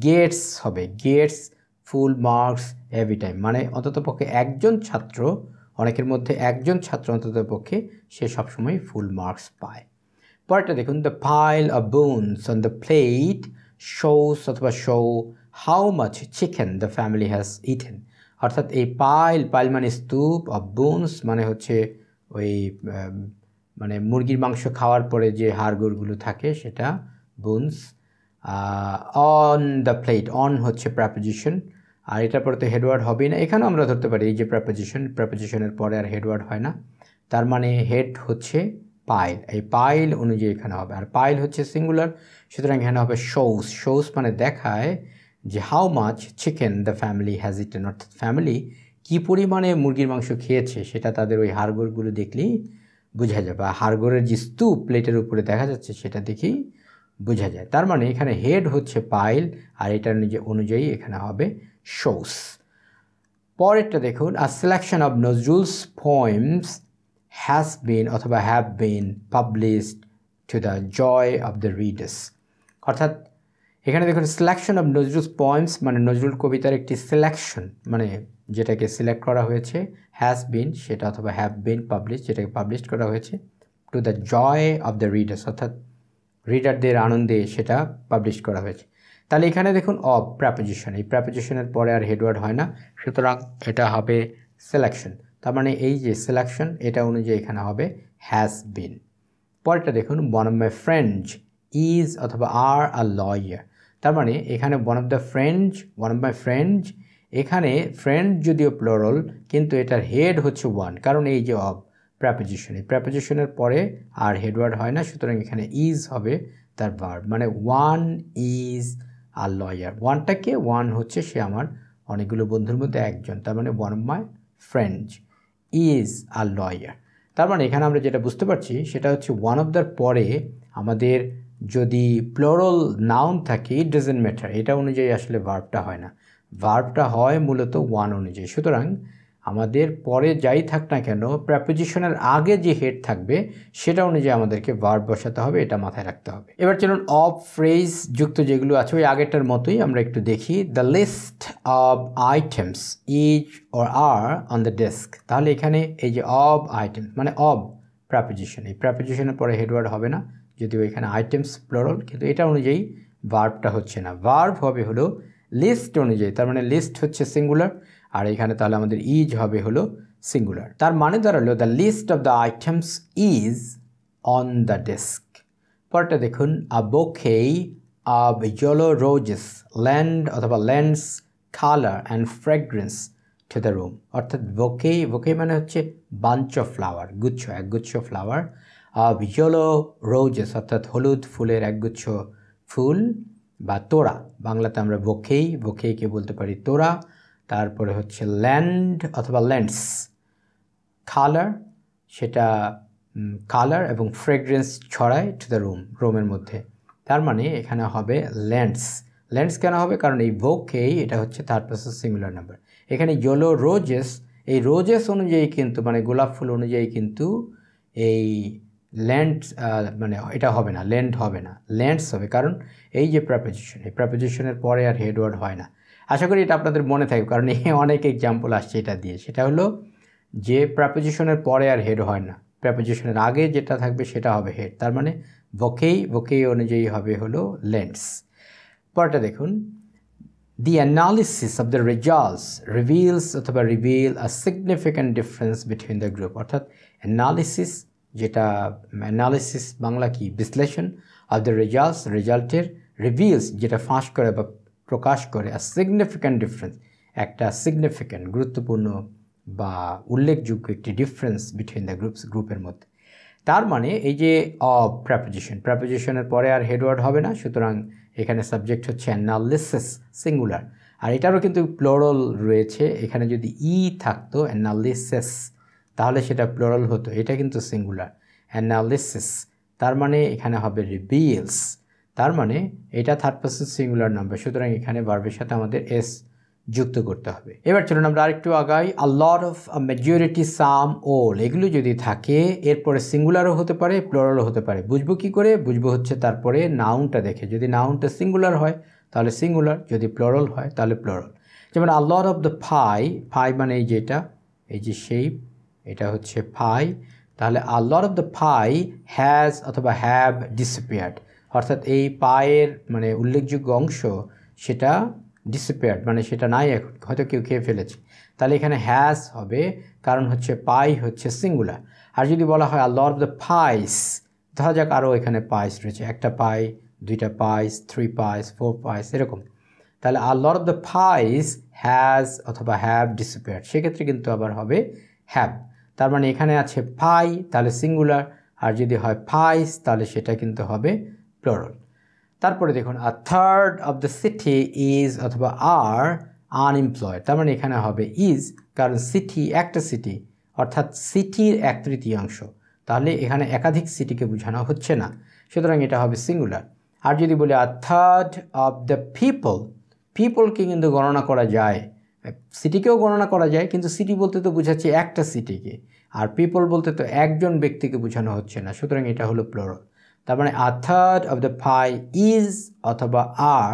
gets হবে gets full marks every time মানে অন্ততপক্ষে একজন ছাত্র অনেকের মধ্যে একজন ছাত্র অন্ততপক্ষে সে সবসময় ফুল মার্কস পায় পরেরটা দেখুন the pile of bones on the plate shows অথবা show how much chicken the family has eaten অর্থাৎ এই পাইল পাইল মানে স্তূপ অফ বোনস মানে হচ্ছে ওই মানে মুরগির মাংস খাওয়ার পরে যে হাড়গোড়গুলো থাকে সেটা bones on the plate on হচ্ছে প্রাপোজিশন আর এটার পরে তো হেডওয়ার্ড হবেই না এখানেও আমরা ধরতে পারি এই যে প্রাপোজিশন প্রাপোজিশনের পরে আর হেডওয়ার্ড হয় না তার মানে হেড হচ্ছে পাইল এই পাইল অনুযায়ী এখানে হবে আর পাইল হচ্ছে সিঙ্গুলার সুতরাং এখানে হবে শোস শোস মানে দেখায় যে how much chicken the family has eaten অর্থাৎ ফ্যামিলি কী পরিমাণে মুরগির মাংস খেয়েছে সেটা তাদের ওই হাড়গোড়গুলো দেখলেই বোঝা যায় বা হাড়গোড়ের যে স্তূপ প্লেটের উপরে দেখা যাচ্ছে সেটা দেখেই বোঝা যায় তার মানে এখানে হেড হচ্ছে পাইল আর এটার নিজে অনুযায়ী এখানে হবে শোস পরেরটা দেখুন a selection of Nazrul's poems has been অথবা have been published to the joy of the readers অর্থাৎ এখানে দেখুন সিলেকশন অফ নজরুল পয়েন্টস মানে নজরুল কবিতার একটি সিলেকশন মানে যেটাকে সিলেক্ট করা হয়েছে হ্যাজ বিন সেটা অথবা হ্যাভ বিন পাবলিশ যেটাকে পাবলিশ করা হয়েছে to the joy of the readers অর্থাৎ রিডারদের আনন্দে সেটা পাবলিশ করা হয়েছে তাহলে এখানে দেখুন অফ প্র্যাপোজিশন এই প্র্যাপোজিশনের পরে আর হেডওয়ার্ড হয় না সুতরাং এটা হবে সিলেকশন তার মানে এই যে সিলেকশন এটা অনুযায়ী এখানে হবে হ্যাজ বিন পরেরটা দেখুন বন অফ মাই ফ্রেন্ড ইজ অথবা আর আ লয়ার তার মানে এখানে one of the friends one of my friends এখানে ফ্রেন্ড যদিও প্লোরল কিন্তু এটার হেড হচ্ছে ওয়ান কারণ এই যে অব প্র্যাপোজিশন এই প্র্যাপোজিশনের পরে আর হেডওয়ার্ড হয় না সুতরাং এখানে ইজ হবে তার বার মানে ওয়ান ইজ আর লয়ার ওয়ানটাকে ওয়ান হচ্ছে সে আমার অনেকগুলো বন্ধুর মধ্যে একজন তার মানে one of my friends is are lawyer তার মানে এখানে আমরা যেটা বুঝতে পারছি সেটা হচ্ছে ওয়ান অফ দ্য পরে আমাদের যদি প্লোরাল নাউন থাকে ইট ডাজেন্ট ম্যাটার এটা অনুযায়ী আসলে ভার্বটা হয় না ভার্বটা হয় মূলত ওয়ান অনুযায়ী সুতরাং আমাদের পরে যাই থাক না কেন প্র্যাপোজিশনের আগে যে হেড থাকবে সেটা অনুযায়ী আমাদেরকে ভার্ব বসাতে হবে এটা মাথায় রাখতে হবে এবার চলুন অফ ফ্রেজ যুক্ত যেগুলো আছে ওই আগেরটার মতোই আমরা একটু দেখি the list of items is or are on the desk তাহলে এখানে এই যে অব আইটেমস মানে অব প্র্যাপোজিশন এই প্র্যাপোজিশনের পরে হেডওয়ার্ড হবে না যদিও এখানে আইটেমস প্লোরল কিন্তু এটা অনুযায়ী ভার্বটা হচ্ছে না ভার্ভ হবে হলো লিস্ট অনুযায়ী তার মানে লিস্ট হচ্ছে সিঙ্গুলার আর এখানে তাহলে আমাদের ইজ হবে হলো সিঙ্গুলার তার মানে দাঁড়ালো the list of the items is on the desk পরটা দেখুন a bouquet of yellow roses lend অথবা lends colour and fragrance to the room অর্থাৎ বোকে বোকে মানে হচ্ছে বাঞ্চ অফ ফ্লাওয়ার গুচ্ছ এক গুচ্ছ ফ্লাওয়ার অব ইয়েলো রোজেস অর্থাৎ হলুদ ফুলের একগুচ্ছ ফুল বা তোড়া বাংলাতে আমরা বকেই বকেইকে বলতে পারি তোড়া তারপরে হচ্ছে ল্যান্ড অথবা ল্যান্ডস কালার সেটা কালার এবং ফ্রেগরেন্স ছড়ায় টু দ্য রুম রুমের মধ্যে তার মানে এখানে হবে ল্যান্ডস ল্যান্ডস কেন হবে কারণ এই ভোকেই এটা হচ্ছে থার্ড পার্সন সিমিলার নাম্বার এখানে ইয়েলো রোজেস এই রোজেস অনুযায়ী কিন্তু মানে গোলাপ ফুল অনুযায়ী কিন্তু এই ল্যান্ড মানে এটা হবে না ল্যান্ড হবে না ল্যান্ডস হবে কারণ এই যে প্রাপোজিশন এই প্রাপোজিশনের পরে আর হেডওয়ার্ড হয় না আশা করি এটা আপনাদের মনে থাকবে কারণ এই অনেক এক্সাম্পল আসছে এটা দিয়ে সেটা হলো যে প্রাপোজিশনের পরে আর হেড হয় না প্রাপোজিশনের আগে যেটা থাকবে সেটা হবে হেড তার মানে বকেই বকেই অনুযায়ী হবে হলো ল্যান্ডস পরটা দেখুন the analysis of the results reveals অথবা reveal a significant difference between the group অর্থাৎ অ্যানালিসিস যেটা অ্যানালিসিস বাংলা কি বিশ্লেষণ অফ দ্য রেজাল্টস রেজাল্টের রিভিলস যেটা ফাঁস করে বা প্রকাশ করে আর সিগনিফিক্যান্ট ডিফারেন্স একটা সিগনিফিক্যান্ট গুরুত্বপূর্ণ বা উল্লেখযোগ্য একটি ডিফারেন্স বিটুইন দ্য গ্রুপস গ্রুপের মধ্যে তার মানে এই যে অব প্রাপোজিশন প্রাপোজিশনের পরে আর হেডওয়ার্ড হবে না সুতরাং এখানে সাবজেক্ট হচ্ছে অ্যানালিসিস সিঙ্গুলার আর এটারও কিন্তু প্লোরল রয়েছে এখানে যদি ই e থাকতো অ্যানালিসিস তাহলে সেটা প্লোরাল হতো এটা কিন্তু সিঙ্গুলার অ্যানালিসিস তার মানে এখানে হবে রিবিলস তার মানে এটা থার্ড পার্সন সিঙ্গুলার নাম্বার সুতরাং এখানে বার্বের সাথে আমাদের এস যুক্ত করতে হবে এবার চলুন আমরা আরেকটু আগাই আ লট অফ মেজরিটি সাম ওল এগুলো যদি থাকে এরপরে সিঙ্গুলারও হতে পারে প্লোরালও হতে পারে বুঝবো কি করে বুঝবো হচ্ছে তারপরে নাউনটা দেখে যদি নাউনটা সিঙ্গুলার হয় তাহলে সিঙ্গুলার যদি প্লোরাল হয় তাহলে প্লোরাল যেমন a lot of the pie pie মানে এই যেটা এই যে শেপ এটা হচ্ছে ফাই তাহলে a lot of the pie has অথবা হ্যাভ ডিসপিয়ার্ড অর্থাৎ এই পায়ের মানে উল্লেখযোগ্য অংশ সেটা ডিসপেয়ার্ড মানে সেটা নাই এখন হয়তো কেউ খেয়ে ফেলেছে তাহলে এখানে হ্যাজ হবে কারণ হচ্ছে পাই হচ্ছে সিঙ্গুলার আর যদি বলা হয় লর অফ দ্য পাইস ধরা যাক আরও এখানে পাইস রয়েছে একটা পাই দুইটা পাইস থ্রি পাইস ফোর পাইস এরকম তাহলে lot of the pies has অথবা হ্যাভ ডিসপিয়ার্ড সেক্ষেত্রে কিন্তু আবার হবে হ্যাভ তার মানে এখানে আছে ফাই তাহলে সিঙ্গুলার আর যদি হয় ফাইস তাহলে সেটা কিন্তু হবে প্লোরল তারপরে দেখুন a third of the city is অথবা আর আনএমপ্লয়েড তার মানে এখানে হবে ইজ কারণ সিটি একটা সিটি অর্থাৎ সিটির এক তৃতীয়াংশ তাহলে এখানে একাধিক সিটিকে বোঝানো হচ্ছে না সুতরাং এটা হবে সিঙ্গুলার আর যদি বলি a third of the people পিপলকে কিন্তু গণনা করা যায় সিটিকেও গণনা করা যায় কিন্তু সিটি বলতে তো বোঝাচ্ছে একটা সিটিকে আর পিপল বলতে তো একজন ব্যক্তিকে বোঝানো হচ্ছে না সুতরাং এটা হলো প্লোরাল তার মানে a third of the pie is অথবা আর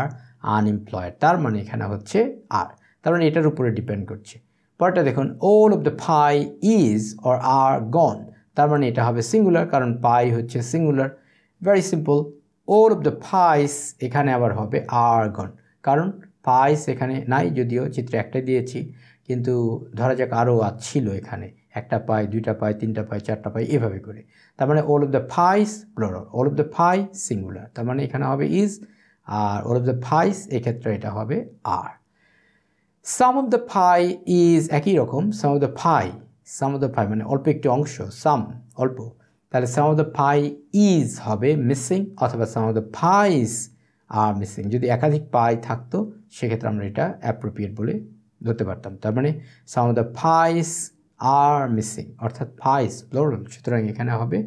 আনএমপ্লয়েড তার মানে এখানে হচ্ছে আর তার মানে এটার উপরে ডিপেন্ড করছে পরটা দেখুন all of the pie is or are gone তার মানে এটা হবে সিঙ্গুলার কারণ পাই হচ্ছে singular very simple all of the pies এখানে আবার হবে আর গন কারণ পাই এখানে নাই যদিও চিত্র একটাই দিয়েছি কিন্তু ধরা যাক আরও ছিল এখানে একটা পাই দুইটা পাই তিনটা পাই চারটা পাই এভাবে করে তার মানে all of the pies plural all of the pie singular তার মানে এখানে হবে is are all of the pies এক্ষেত্রে এটা হবে are some of the pie is একই রকম some of the pie some of the pie মানে অল্প একটি অংশ সাম অল্প তাহলে some of the pie is হবে মিসিং অথবা some of the pies are missing যদি একাধিক পাই থাকতো সেক্ষেত্রে আমরা এটা অ্যাপ্রোপ্রিয়েট বলে ধরতে পারতাম তার মানে some of the pies are missing অর্থাৎ ফাইস প্লোরাল সুতরাং এখানে হবে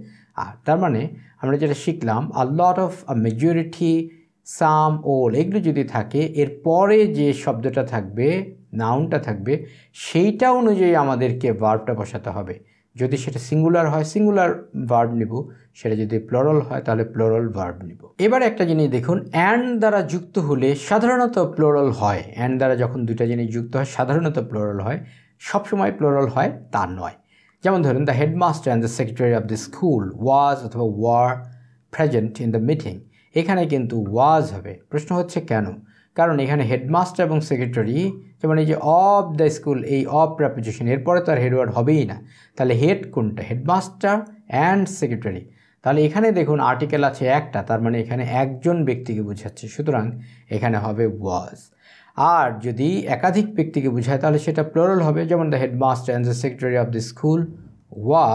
আর তার মানে আমরা যেটা শিখলাম আর লট অফ আ মেজরিটি সাম ওল এগুলো যদি থাকে এর পরে যে শব্দটা থাকবে নাউনটা থাকবে সেইটা অনুযায়ী আমাদেরকে ভার্বটা বসাতে হবে যদি সেটা সিঙ্গুলার হয় সিঙ্গুলার ভার্ব নেব সেটা যদি প্লোরাল হয় তাহলে প্লোরাল ভার্ব নিব এবার একটা জিনিস দেখুন অ্যান্ড দ্বারা যুক্ত হলে সাধারণত প্লোরাল হয় অ্যান্ড দ্বারা যখন দুইটা জিনিস যুক্ত হয় সাধারণত প্লোরাল হয় সবসময় প্লোরাল হয় তা নয় যেমন ধরুন the headmaster and the secretary of the school was অথবা were present in the meeting এখানে কিন্তু ওয়াজ হবে প্রশ্ন হচ্ছে কেন কারণ এখানে হেডমাস্টার এবং সেক্রেটারি যেমন এই যে অফ দ্য স্কুল এই অফ প্রাপোজিশন এরপরে তো আর হেডওয়ার্ড হবেই না তাহলে হেড কোনটা হেডমাস্টার অ্যান্ড সেক্রেটারি তাহলে এখানে দেখুন আর্টিকেল আছে একটা তার মানে এখানে একজন ব্যক্তিকে বোঝাচ্ছে সুতরাং এখানে হবে ওয়াজ আর যদি একাধিক ব্যক্তিকে বোঝায় তাহলে সেটা প্লোরাল হবে যেমন the headmaster and the secretary of the school were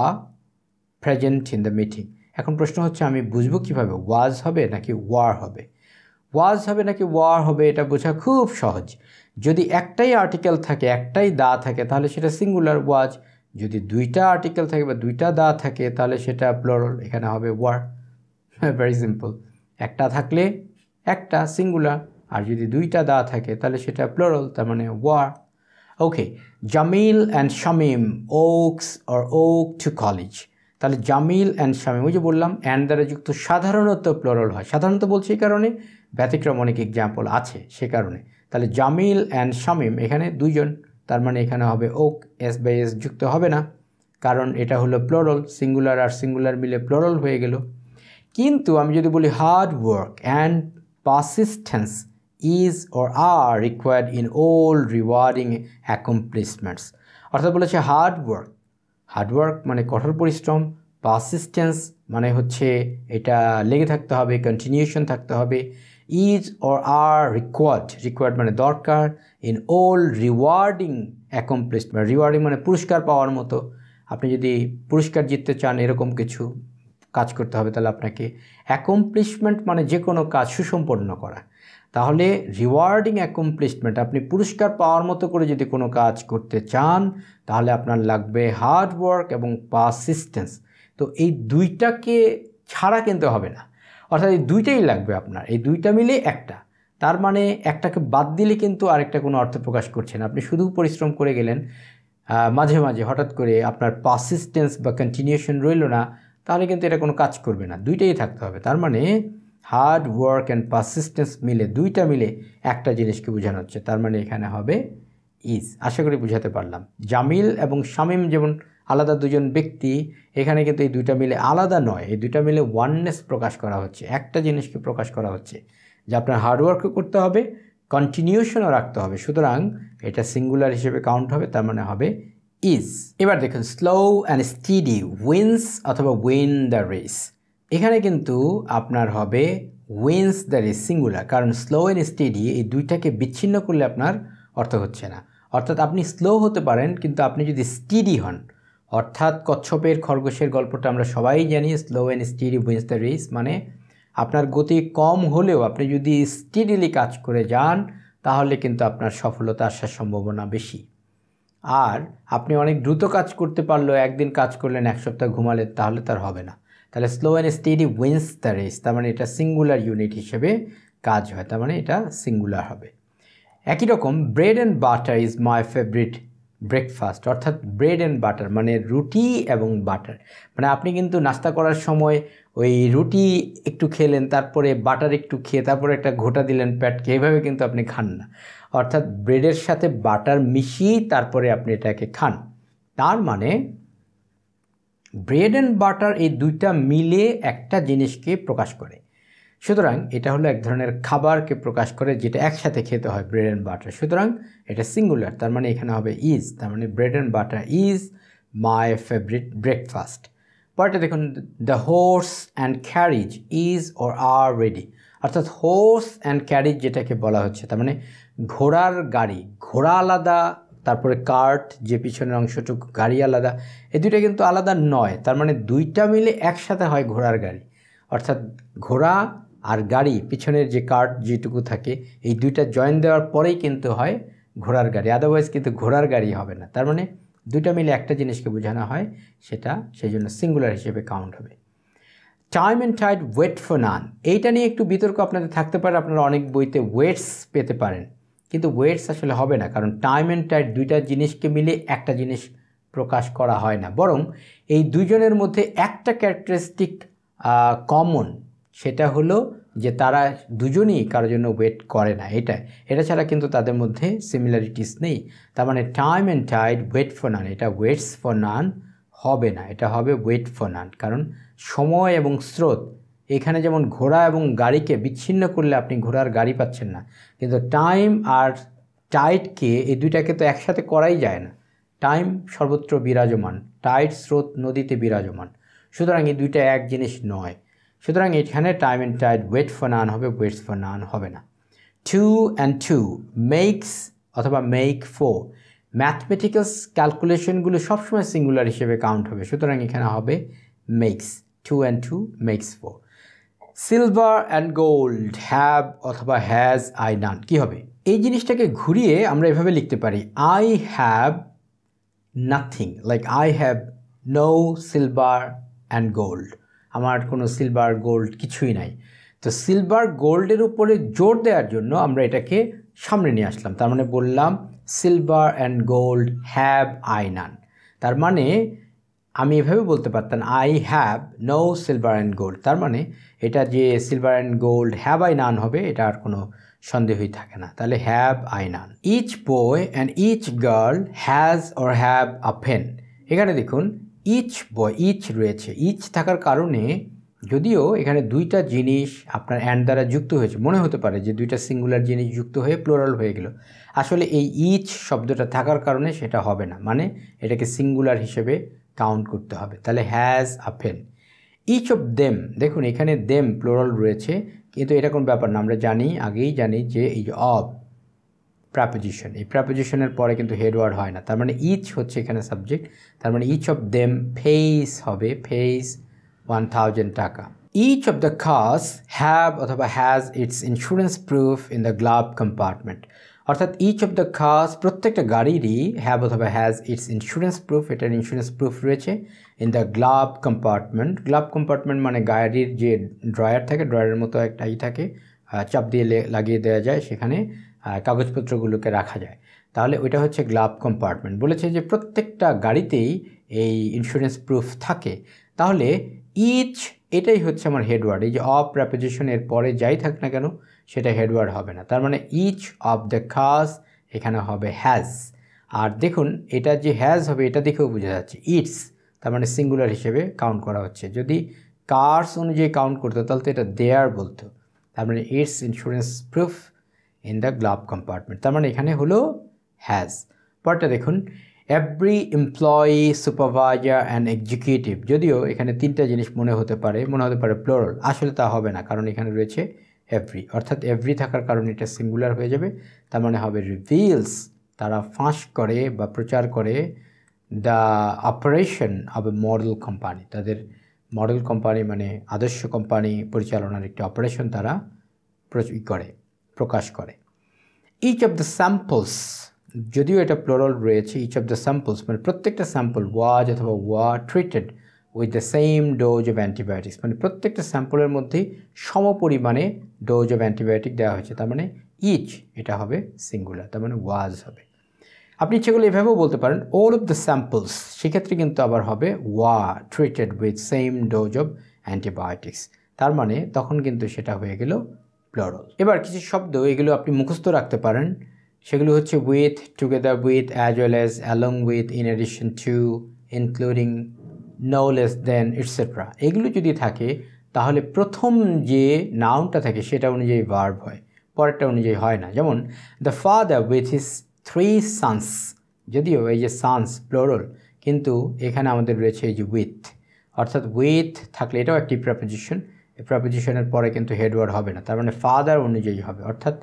present in the meeting এখন প্রশ্ন হচ্ছে আমি বুঝবো কীভাবে ওয়াজ হবে নাকি ওয়ার হবে ওয়াজ হবে নাকি ওয়ার হবে এটা বোঝা খুব সহজ যদি একটাই আর্টিকেল থাকে একটাই দা থাকে তাহলে সেটা সিঙ্গুলার ওয়াজ যদি দুইটা আর্টিকেল থাকে বা দুইটা দা থাকে তাহলে সেটা প্লোরাল এখানে হবে ওয়ার ভেরি সিম্পল একটা থাকলে একটা সিঙ্গুলার আর যদি দুইটা দা থাকে তাহলে সেটা প্লোরল তার মানে were okay Jamil and Shamim walks or walk to college তাহলে জামিল অ্যান্ড শামিম ওই যে বললাম অ্যান্ড দ্বারা যুক্ত সাধারণত প্লোরল হয় সাধারণত বলছি এই কারণে ব্যতিক্রম অনেক এক্সাম্পল আছে সে কারণে তাহলে জামিল অ্যান্ড শামিম এখানে দুইজন তার মানে এখানে হবে ওক এস বাই এস যুক্ত হবে না কারণ এটা হলো প্লোরল সিঙ্গুলার আর সিঙ্গুলার মিলে প্লোরল হয়ে গেল কিন্তু আমি যদি বলি hard work and persistence is or are required in all rewarding accomplishments অর্থাৎ বলেছে হার্ড ওয়ার্ক হার্ড ওয়ার্ক মানে কঠোর পরিশ্রম পারসিস্টেন্স মানে হচ্ছে এটা লেগে থাকতে হবে কন্টিনিউশন থাকতে হবে is or are required required মানে দরকার ইন all rewarding accomplishment মানে rewarding মানে পুরস্কার পাওয়ার মতো আপনি যদি পুরস্কার জিততে চান এরকম কিছু কাজ করতে হবে তাহলে আপনাকে অ্যাকমপ্লিশমেন্ট মানে যে কোনো কাজ সুসম্পন্ন করা তাহলে রিওয়ার্ডিং অ্যাকমপ্লিশমেন্ট আপনি পুরস্কার পাওয়ার মতো করে যদি কোনো কাজ করতে চান তাহলে আপনার লাগবে হার্ডওয়ার্ক এবং পারসিস্টেন্স তো এই দুইটাকে ছাড়া কিন্তু হবে না অর্থাৎ এই দুইটাই লাগবে আপনার এই দুইটা মিলে একটা তার মানে একটাকে বাদ দিলে কিন্তু আরেকটা কোনো অর্থ প্রকাশ করছেন আপনি শুধু পরিশ্রম করে গেলেন মাঝে মাঝে হঠাৎ করে আপনার পারসিস্টেন্স বা কন্টিনিউশন রইল না তাহলে কিন্তু এটা কোনো কাজ করবে না দুইটাই থাকতে হবে তার মানে হার্ড ওয়ার্ক অ্যান্ড পারসিস্টেন্স মিলে দুইটা মিলে একটা জিনিসকে বোঝানো হচ্ছে তার মানে এখানে হবে ইজ আশা করি বুঝাতে পারলাম জামিল এবং শামিম যেমন আলাদা দুজন ব্যক্তি এখানে কিন্তু এই দুইটা মিলে আলাদা নয় এই দুইটা মিলে ওয়াননেস প্রকাশ করা হচ্ছে একটা জিনিসকে প্রকাশ করা হচ্ছে যে আপনার হার্ডওয়ার্কও করতে হবে কন্টিনিউশনও রাখতে হবে সুতরাং এটা সিঙ্গুলার হিসেবে কাউন্ট হবে তার মানে হবে ইজ এবার দেখুন স্লো অ্যান্ড স্টিডি উইন্স অথবা উইন দ্য রেস এখানে কিন্তু আপনার হবে উইন্স দ্য রেস সিঙ্গুলার কারণ স্লো অ্যান্ড স্টিডি এই দুইটাকে বিচ্ছিন্ন করলে আপনার অর্থ হচ্ছে না অর্থাৎ আপনি স্লো হতে পারেন কিন্তু আপনি যদি স্টিডি হন অর্থাৎ কচ্ছপের খরগোশের গল্পটা আমরা সবাই জানি slow and steady wins the race মানে আপনার গতি কম হলেও আপনি যদি স্টিডিলি কাজ করে যান তাহলে কিন্তু আপনার সফলতা আসার সম্ভাবনা বেশি আর আপনি অনেক দ্রুত কাজ করতে পারলেও একদিন কাজ করলেন এক সপ্তাহ ঘুমালেন তাহলে তার হবে না তাহলে slow and steady wins the race তার মানে এটা সিঙ্গুলার ইউনিট হিসেবে কাজ হয় তার মানে এটা সিঙ্গুলার হবে একই রকম bread and butter is my favourite breakfast অর্থাৎ ব্রেড অ্যান্ড বাটার মানে রুটি এবং বাটার মানে আপনি কিন্তু নাস্তা করার সময় ওই রুটি একটু খেলেন তারপরে বাটার একটু খেয়ে তারপরে একটা ঘোটা দিলেন প্যাটকে এইভাবে কিন্তু আপনি খান না অর্থাৎ ব্রেডের সাথে বাটার মিশিয়ে তারপরে আপনি এটাকে খান তার মানে ব্রেড অ্যান্ড বাটার এই দুইটা মিলে একটা জিনিসকে প্রকাশ করে সুতরাং এটা হলো এক ধরনের খাবারকে প্রকাশ করে যেটা একসাথে খেতে হয় ব্রেড অ্যান্ড বাটার সুতরাং এটা সিঙ্গুলার তার মানে এখানে হবে ইজ তার মানে bread and butter is my favourite breakfast পরেরটা দেখুন the horse and carriage is or are ready অর্থাৎ হোর্স অ্যান্ড ক্যারিজ যেটাকে বলা হচ্ছে তার মানে ঘোড়ার গাড়ি ঘোড়া আলাদা তারপরে কার্ট যে পিছনের অংশটুকু গাড়ি আলাদা এ দুইটা কিন্তু আলাদা নয় তার মানে দুইটা মিলে একসাথে হয় ঘোড়ার গাড়ি অর্থাৎ ঘোড়া আর গাড়ি পিছনের যে কার্ড যেটুকু থাকে এই দুইটা জয়েন দেওয়ার পরেই কিন্তু হয় ঘোড়ার গাড়ি আদারওয়াইজ কিন্তু ঘোড়ার গাড়ি হবে না তার মানে দুইটা মিলে একটা জিনিসকে বোঝানো হয় সেটা সেই জন্য সিঙ্গুলার হিসেবে কাউন্ট হবে time and tide wait for none এইটা নিয়ে একটু বিতর্ক আপনাদের থাকতে পারে আপনারা অনেক বইতে ওয়েটস পেতে পারেন কিন্তু ওয়েটস আসলে হবে না কারণ টাইম অ্যান্ড টাইড দুইটা জিনিসকে মিলে একটা জিনিস প্রকাশ করা হয় না বরং এই দুজনের মধ্যে একটা ক্যারেক্টারিস্টিক কমন সেটা হলো যে তারা দুজনই কারো জন্য ওয়েট করে না এটা এটা ছাড়া কিন্তু তাদের মধ্যে সিমিলারিটিস নেই তার মানে time and tide wait for none এটা ওয়েটস ফর নান হবে না এটা হবে ওয়েট ফর নান কারণ সময় এবং স্রোত এখানে যেমন ঘোড়া এবং গাড়িকে বিচ্ছিন্ন করলে আপনি ঘোড়ার গাড়ি পাচ্ছেন না কিন্তু টাইম আর টাইটকে এই দুইটাকে তো একসাথে করাই যায় না টাইম সর্বত্র বিরাজমান টাইট স্রোত নদীতে বিরাজমান সুতরাং এই দুইটা এক জিনিস নয় সুতরাং এখানে time and tide wait for none হবে ওয়েটস ফর নান হবে না টু অ্যান্ড টু মেক্স অথবা মেক ফোর ম্যাথমেটিক্যালস ক্যালকুলেশনগুলো সবসময় সিঙ্গুলার হিসেবে কাউন্ট হবে সুতরাং এখানে হবে makes two and two makes four silver and gold have অথবা হ্যাজ আই নান কী হবে এই জিনিসটাকে ঘুরিয়ে আমরা এভাবে লিখতে পারি I have nothing like I have no silver and gold আমার কোনো সিলভার গোল্ড কিছুই নাই তো সিলভার গোল্ডের উপরে জোর দেওয়ার জন্য আমরা এটাকে সামনে নিয়ে আসলাম তার মানে বললাম silver and gold have I none তার মানে আমি এভাবে বলতে পারতাম I have no silver and gold তার মানে এটা যে silver and gold have I none হবে এটা আর কোনো সন্দেহই থাকে না তাহলে have I none each boy and each girl has or have a pen এখানে দেখুন ইচ বয় ইচ রয়েছে ইচ থাকার কারণে যদিও এখানে দুইটা জিনিস আপনার অ্যান্ড দ্বারা যুক্ত হয়েছে মনে হতে পারে যে দুইটা সিঙ্গুলার জিনিস যুক্ত হয়ে প্লোরাল হয়ে গেল আসলে এই ইচ শব্দটা থাকার কারণে সেটা হবে না মানে এটাকে সিঙ্গুলার হিসেবে কাউন্ট করতে হবে তাহলে has a pen each of them দেখুন এখানে দেম প্লোরাল রয়েছে কিন্তু এটা কোনো ব্যাপার না আমরা জানি আগেই জানি যে এই যে অফ প্রাপোজিশন এই প্রাপোজিশনের পরে কিন্তু হেডওয়ার্ড হয় না তার মানে ইচ হচ্ছে এখানে সাবজেক্ট তার মানে ইচ অফ দেম ফেস হবে pays one thousand taka each of the cars have অথবা has its insurance proof in the glove compartment অর্থাৎ ইচ অফ দ্য কাস প্রত্যেকটা গাড়িরই হ্যাভ অথবা হ্যাজ ইটস ইন্স্যুরেন্স প্রুফ এটার ইন্স্যুরেন্স প্রুফ রয়েছে in the glove compartment glove compartment মানে গাড়ির যে ড্রয়ার থাকে ড্রয়ারের মতো একটা ই থাকে চাপ দিয়ে লাগিয়ে দেওয়া যায় সেখানে কাগজপত্রগুলোকে রাখা যায় তাহলে ওইটা হচ্ছে গ্লাভ কম্পার্টমেন্ট বলেছে যে প্রত্যেকটা গাড়িতেই এই ইন্স্যুরেন্স প্রুফ থাকে তাহলে ইচ এটাই হচ্ছে আমার হেডওয়ার্ড এই যে অফ প্রাপোজিশনের পরে যাই থাক না কেন সেটা হেডওয়ার্ড হবে না তার মানে ইচ অফ দ্য খাস এখানে হবে হ্যাজ আর দেখুন এটা যে হ্যাজ হবে এটা দেখেও বোঝা যাচ্ছে ইটস তার মানে সিঙ্গুলার হিসেবে কাউন্ট করা হচ্ছে যদি কার্স অনুযায়ী কাউন্ট করতো তাহলে তো এটা দেয়ার বলতো তার মানে its insurance proof in the glove compartment তার মানে এখানে হলো হ্যাজ পরটা দেখুন every employee supervisor and executive যদিও এখানে তিনটা জিনিস মনে হতে পারে মনে হতে পারে প্লোরাল আসলে তা হবে না কারণ এখানে রয়েছে এভরি অর্থাৎ এভরি থাকার কারণে এটা সিঙ্গুলার হয়ে যাবে তার মানে হবে রিভিলস তারা ফাঁস করে বা প্রচার করে the operation of a model company তাদের মডেল কোম্পানি মানে আদর্শ কোম্পানি পরিচালনার একটি অপারেশন তারা করে প্রকাশ করে ইচ অফ দ্য স্যাম্পলস যদিও এটা প্লোরাল রয়েছে ইচ অফ দ্য স্যাম্পলস মানে প্রত্যেকটা স্যাম্পল ওয়াজ অথবা were treated with the same dose of antibiotics মানে প্রত্যেকটা স্যাম্পলের মধ্যেই সম পরিমাণে ডোজ অফ অ্যান্টিবায়োটিক দেওয়া হয়েছে তার মানে ইচ এটা হবে সিঙ্গুলার তার মানে ওয়াজ হবে আপনি সেগুলো এভাবেও বলতে পারেন অল অফ দ্য স্যাম্পলস সেক্ষেত্রে কিন্তু আবার হবে were treated with same dose of antibiotics তার মানে তখন কিন্তু সেটা হয়ে গেল প্লরল এবার কিছু শব্দ এগুলো আপনি মুখস্থ রাখতে পারেন সেগুলো হচ্ছে with together with as well as along with in addition to including no less than etcetera এগুলো যদি থাকে তাহলে প্রথম যে নাউনটা থাকে সেটা অনুযায়ী ভার্ব হয় পরেরটা অনুযায়ী হয় না যেমন the father with his three sons যদিও এই যে সানস প্লোরল কিন্তু এখানে আমাদের রয়েছে এই যে উইথ অর্থাৎ উইথ থাকলে এটাও একটি প্রপোজিশন এই প্রপোজিশনের পরে কিন্তু হেডওয়ার্ড হবে না তার মানে ফাদার অনুযায়ী হবে অর্থাৎ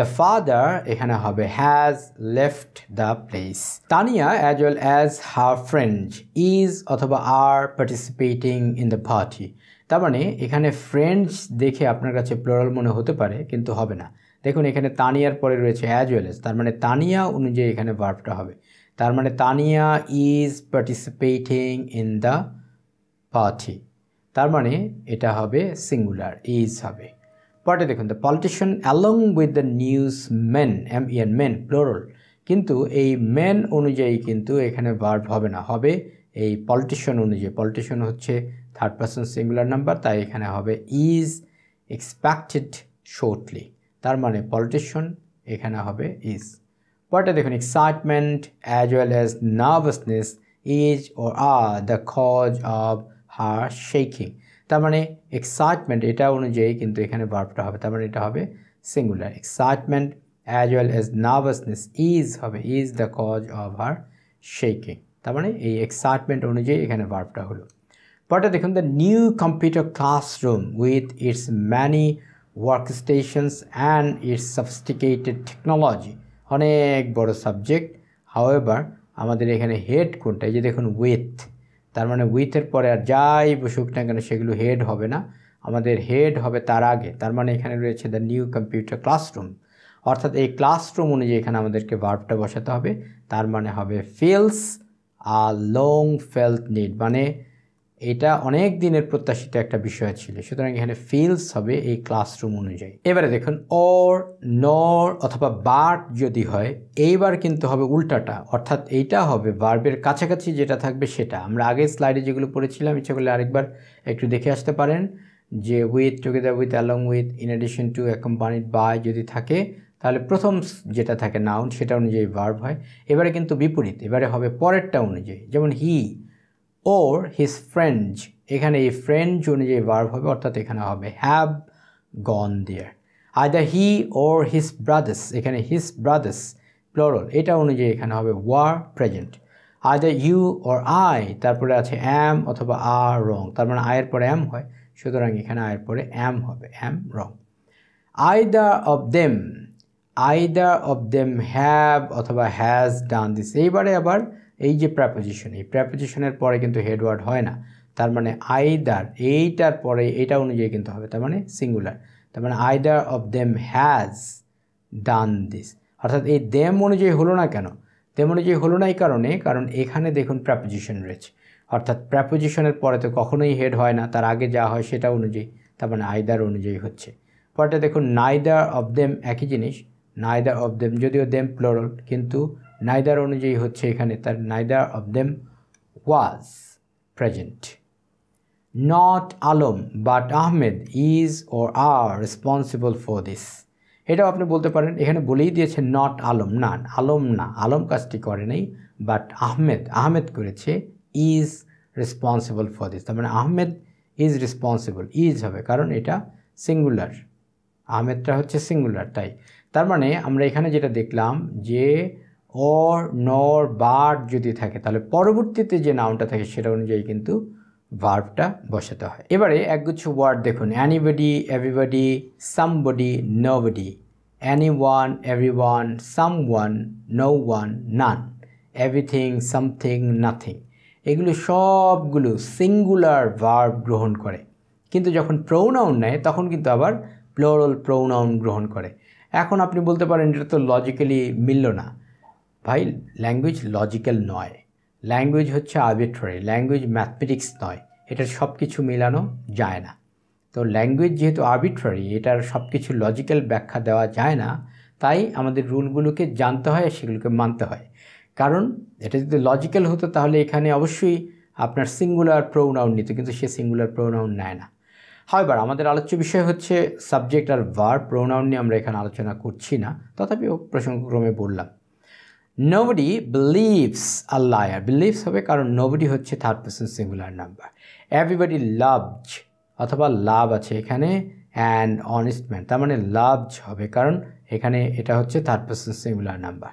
দ্য ফাদার এখানে হবে has left the place Tania as well as her friend is অথবা are participating in the party তার মানে এখানে ফ্রেন্ডস দেখে আপনার কাছে প্লোরাল মনে হতে পারে কিন্তু হবে না দেখুন এখানে তানিয়ার পরে রয়েছে অ্যাজ ওয়েল এস তার মানে তানিয়া অনুযায়ী এখানে ভার্বটা হবে তার মানে Tania is participating in the party তার মানে এটা হবে সিঙ্গুলার ইজ হবে পরে দেখুন the politician along with the newsmen M E N men plural কিন্তু এই মেন অনুযায়ী কিন্তু এখানে বার্ব হবে না হবে এই পলিটিশিয়ান অনুযায়ী পলিটিশিয়ান হচ্ছে থার্ড পার্সন সিঙ্গুলার নাম্বার তাই এখানে হবে ইজ এক্সপেক্টেড শর্টলি তার মানে পলিটিশিয়ান এখানে হবে ইজ পরেটা দেখুন excitement as well as nervousness is or are the cause of our shaking তার মানে এক্সাইটমেন্ট এটা অনুযায়ী কিন্তু এখানে ভার্বটা হবে তার মানে এটা হবে singular excitement as well as nervousness is হবে is the cause of our shaking তার মানে এই এক্সাইটমেন্ট অনুযায়ী এখানে ভার্বটা হলো পরটা দেখুন the new computer classroom with its many work stations and its sophisticated technology অনেক বড় সাবজেক্ট হাওয়েভার আমাদের এখানে হেড কোনটা এই যে দেখুন উইথ তার মানে উইথের পরে আর যাই বসুক না কেন সেগুলো হেড হবে না আমাদের হেড হবে তার আগে তার মানে এখানে রয়েছে দ্য নিউ কম্পিউটার ক্লাসরুম অর্থাৎ এই ক্লাসরুম অনুযায়ী এখানে আমাদেরকে ভার্বটা বসাতে হবে তার মানে হবে fills a long felt need মানে এটা অনেক দিনের প্রত্যাশিত একটা বিষয় ছিল সুতরাং এখানে ফিলস হবে এই ক্লাসরুম অনুযায়ী এবারে দেখুন অর নর অথবা বার্ট যদি হয় এইবার কিন্তু হবে উল্টাটা অর্থাৎ এইটা হবে বার্বের কাছাকাছি যেটা থাকবে সেটা আমরা আগে স্লাইডে যেগুলো পড়েছিলাম ইচ্ছা করলে আরেকবার একটু দেখে আসতে পারেন যে with together with along with in addition to accompanied by যদি থাকে তাহলে প্রথম যেটা থাকে নাউন সেটা অনুযায়ী বার্ব হয় এবারে কিন্তু বিপরীত এবারে হবে পরেরটা অনুযায়ী যেমন হি ওর হিজ ফ্রেন্ড এখানে এই ফ্রেন্ড অনুযায়ী ভার্ব হবে অর্থাৎ এখানে হবে have gone there either he or his brothers এখানে হিজ ব্রাদার্স প্লোরল এটা অনুযায়ী এখানে হবে were present either you or I তারপরে আছে অ্যাম অথবা আর রং তার মানে আয়ের পরে অ্যাম হয় সুতরাং এখানে আয়ের পরে অ্যাম হবে am wrong either of them either of them have অথবা হ্যাজ ডান দিস এইবারে আবার এই যে প্র্যাপোজিশন এই প্র্যাপোজিশনের পরে কিন্তু হেডওয়ার্ড হয় না তার মানে আইদার এইটার পরে এটা অনুযায়ী কিন্তু হবে তার মানে সিঙ্গুলার তার মানে either of them has done this অর্থাৎ এই দেম অনুযায়ী হলো না কেন দেম অনুযায়ী হলো না এই কারণে কারণ এখানে দেখুন প্র্যাপোজিশন রয়েছে অর্থাৎ প্র্যাপোজিশনের পরে তো কখনোই হেড হয় না তার আগে যা হয় সেটা অনুযায়ী তার মানে আইদার অনুযায়ী হচ্ছে পরেটা দেখুন নাইদার অফ দেম একই জিনিস নাইদার অফ দেম যদিও দেম প্লোরল কিন্তু নাইদার অনুযায়ী হচ্ছে এখানে তার neither of them was present not Alam but Ahmed is or are responsible for this এটাও আপনি বলতে পারেন এখানে বলেই দিয়েছে নট আলম না আলম না আলম কাজটি করে নাই বাট আহমেদ আহমেদ করেছে ইজ রেসপন্সিবল ফর দিস তার মানে আহমেদ ইজ রেসপন্সিবল ইজ হবে কারণ এটা সিঙ্গুলার আহমেদটা হচ্ছে সিঙ্গুলার তাই তার মানে আমরা এখানে যেটা দেখলাম যে অর নর বার যদি থাকে তাহলে পরবর্তীতে যে নাউনটা থাকে সেটা অনুযায়ী কিন্তু ভার্বটা বসাতে হয় এবারে একগুচ্ছ ওয়ার্ড দেখুন anybody everybody somebody nobody anyone everyone someone no one none everything something nothing এগুলো সবগুলো সিঙ্গুলার ভার্ব গ্রহণ করে কিন্তু যখন প্রোনাউন নেয় তখন কিন্তু আবার প্লোরাল প্রোনাউন গ্রহণ করে এখন আপনি বলতে পারেন এটা তো লজিক্যালি মিলল না ভাই ল্যাঙ্গুয়েজ লজিক্যাল নয় ল্যাঙ্গুয়েজ হচ্ছে আর্বিট্রারি ল্যাঙ্গুয়েজ ম্যাথমেটিক্স নয় এটার সব কিছু মেলানো যায় না তো ল্যাঙ্গুয়েজ যেহেতু আর্বিট্রারি এটার সব কিছু লজিক্যাল ব্যাখ্যা দেওয়া যায় না তাই আমাদের রুলগুলোকে জানতে হয় সেগুলোকে মানতে হয় কারণ এটা যদি লজিক্যাল হতো তাহলে এখানে অবশ্যই আপনার সিঙ্গুলার প্রোনাউন নিত কিন্তু সে সিঙ্গুলার প্রোনাউন নেয় না হয়বার আমাদের আলোচ্য বিষয় হচ্ছে সাবজেক্ট আর ভার প্রোনাউন নিয়ে আমরা এখানে আলোচনা করছি না তথাপিও প্রসঙ্গক্রমে বললাম nobody believes a liar believes হবে কারণ নোবডি হচ্ছে third person singular number everybody loves অথবা লাভ আছে এখানে অ্যান্ড ম্যান তার মানে লাভজ হবে কারণ এখানে এটা হচ্ছে third person singular number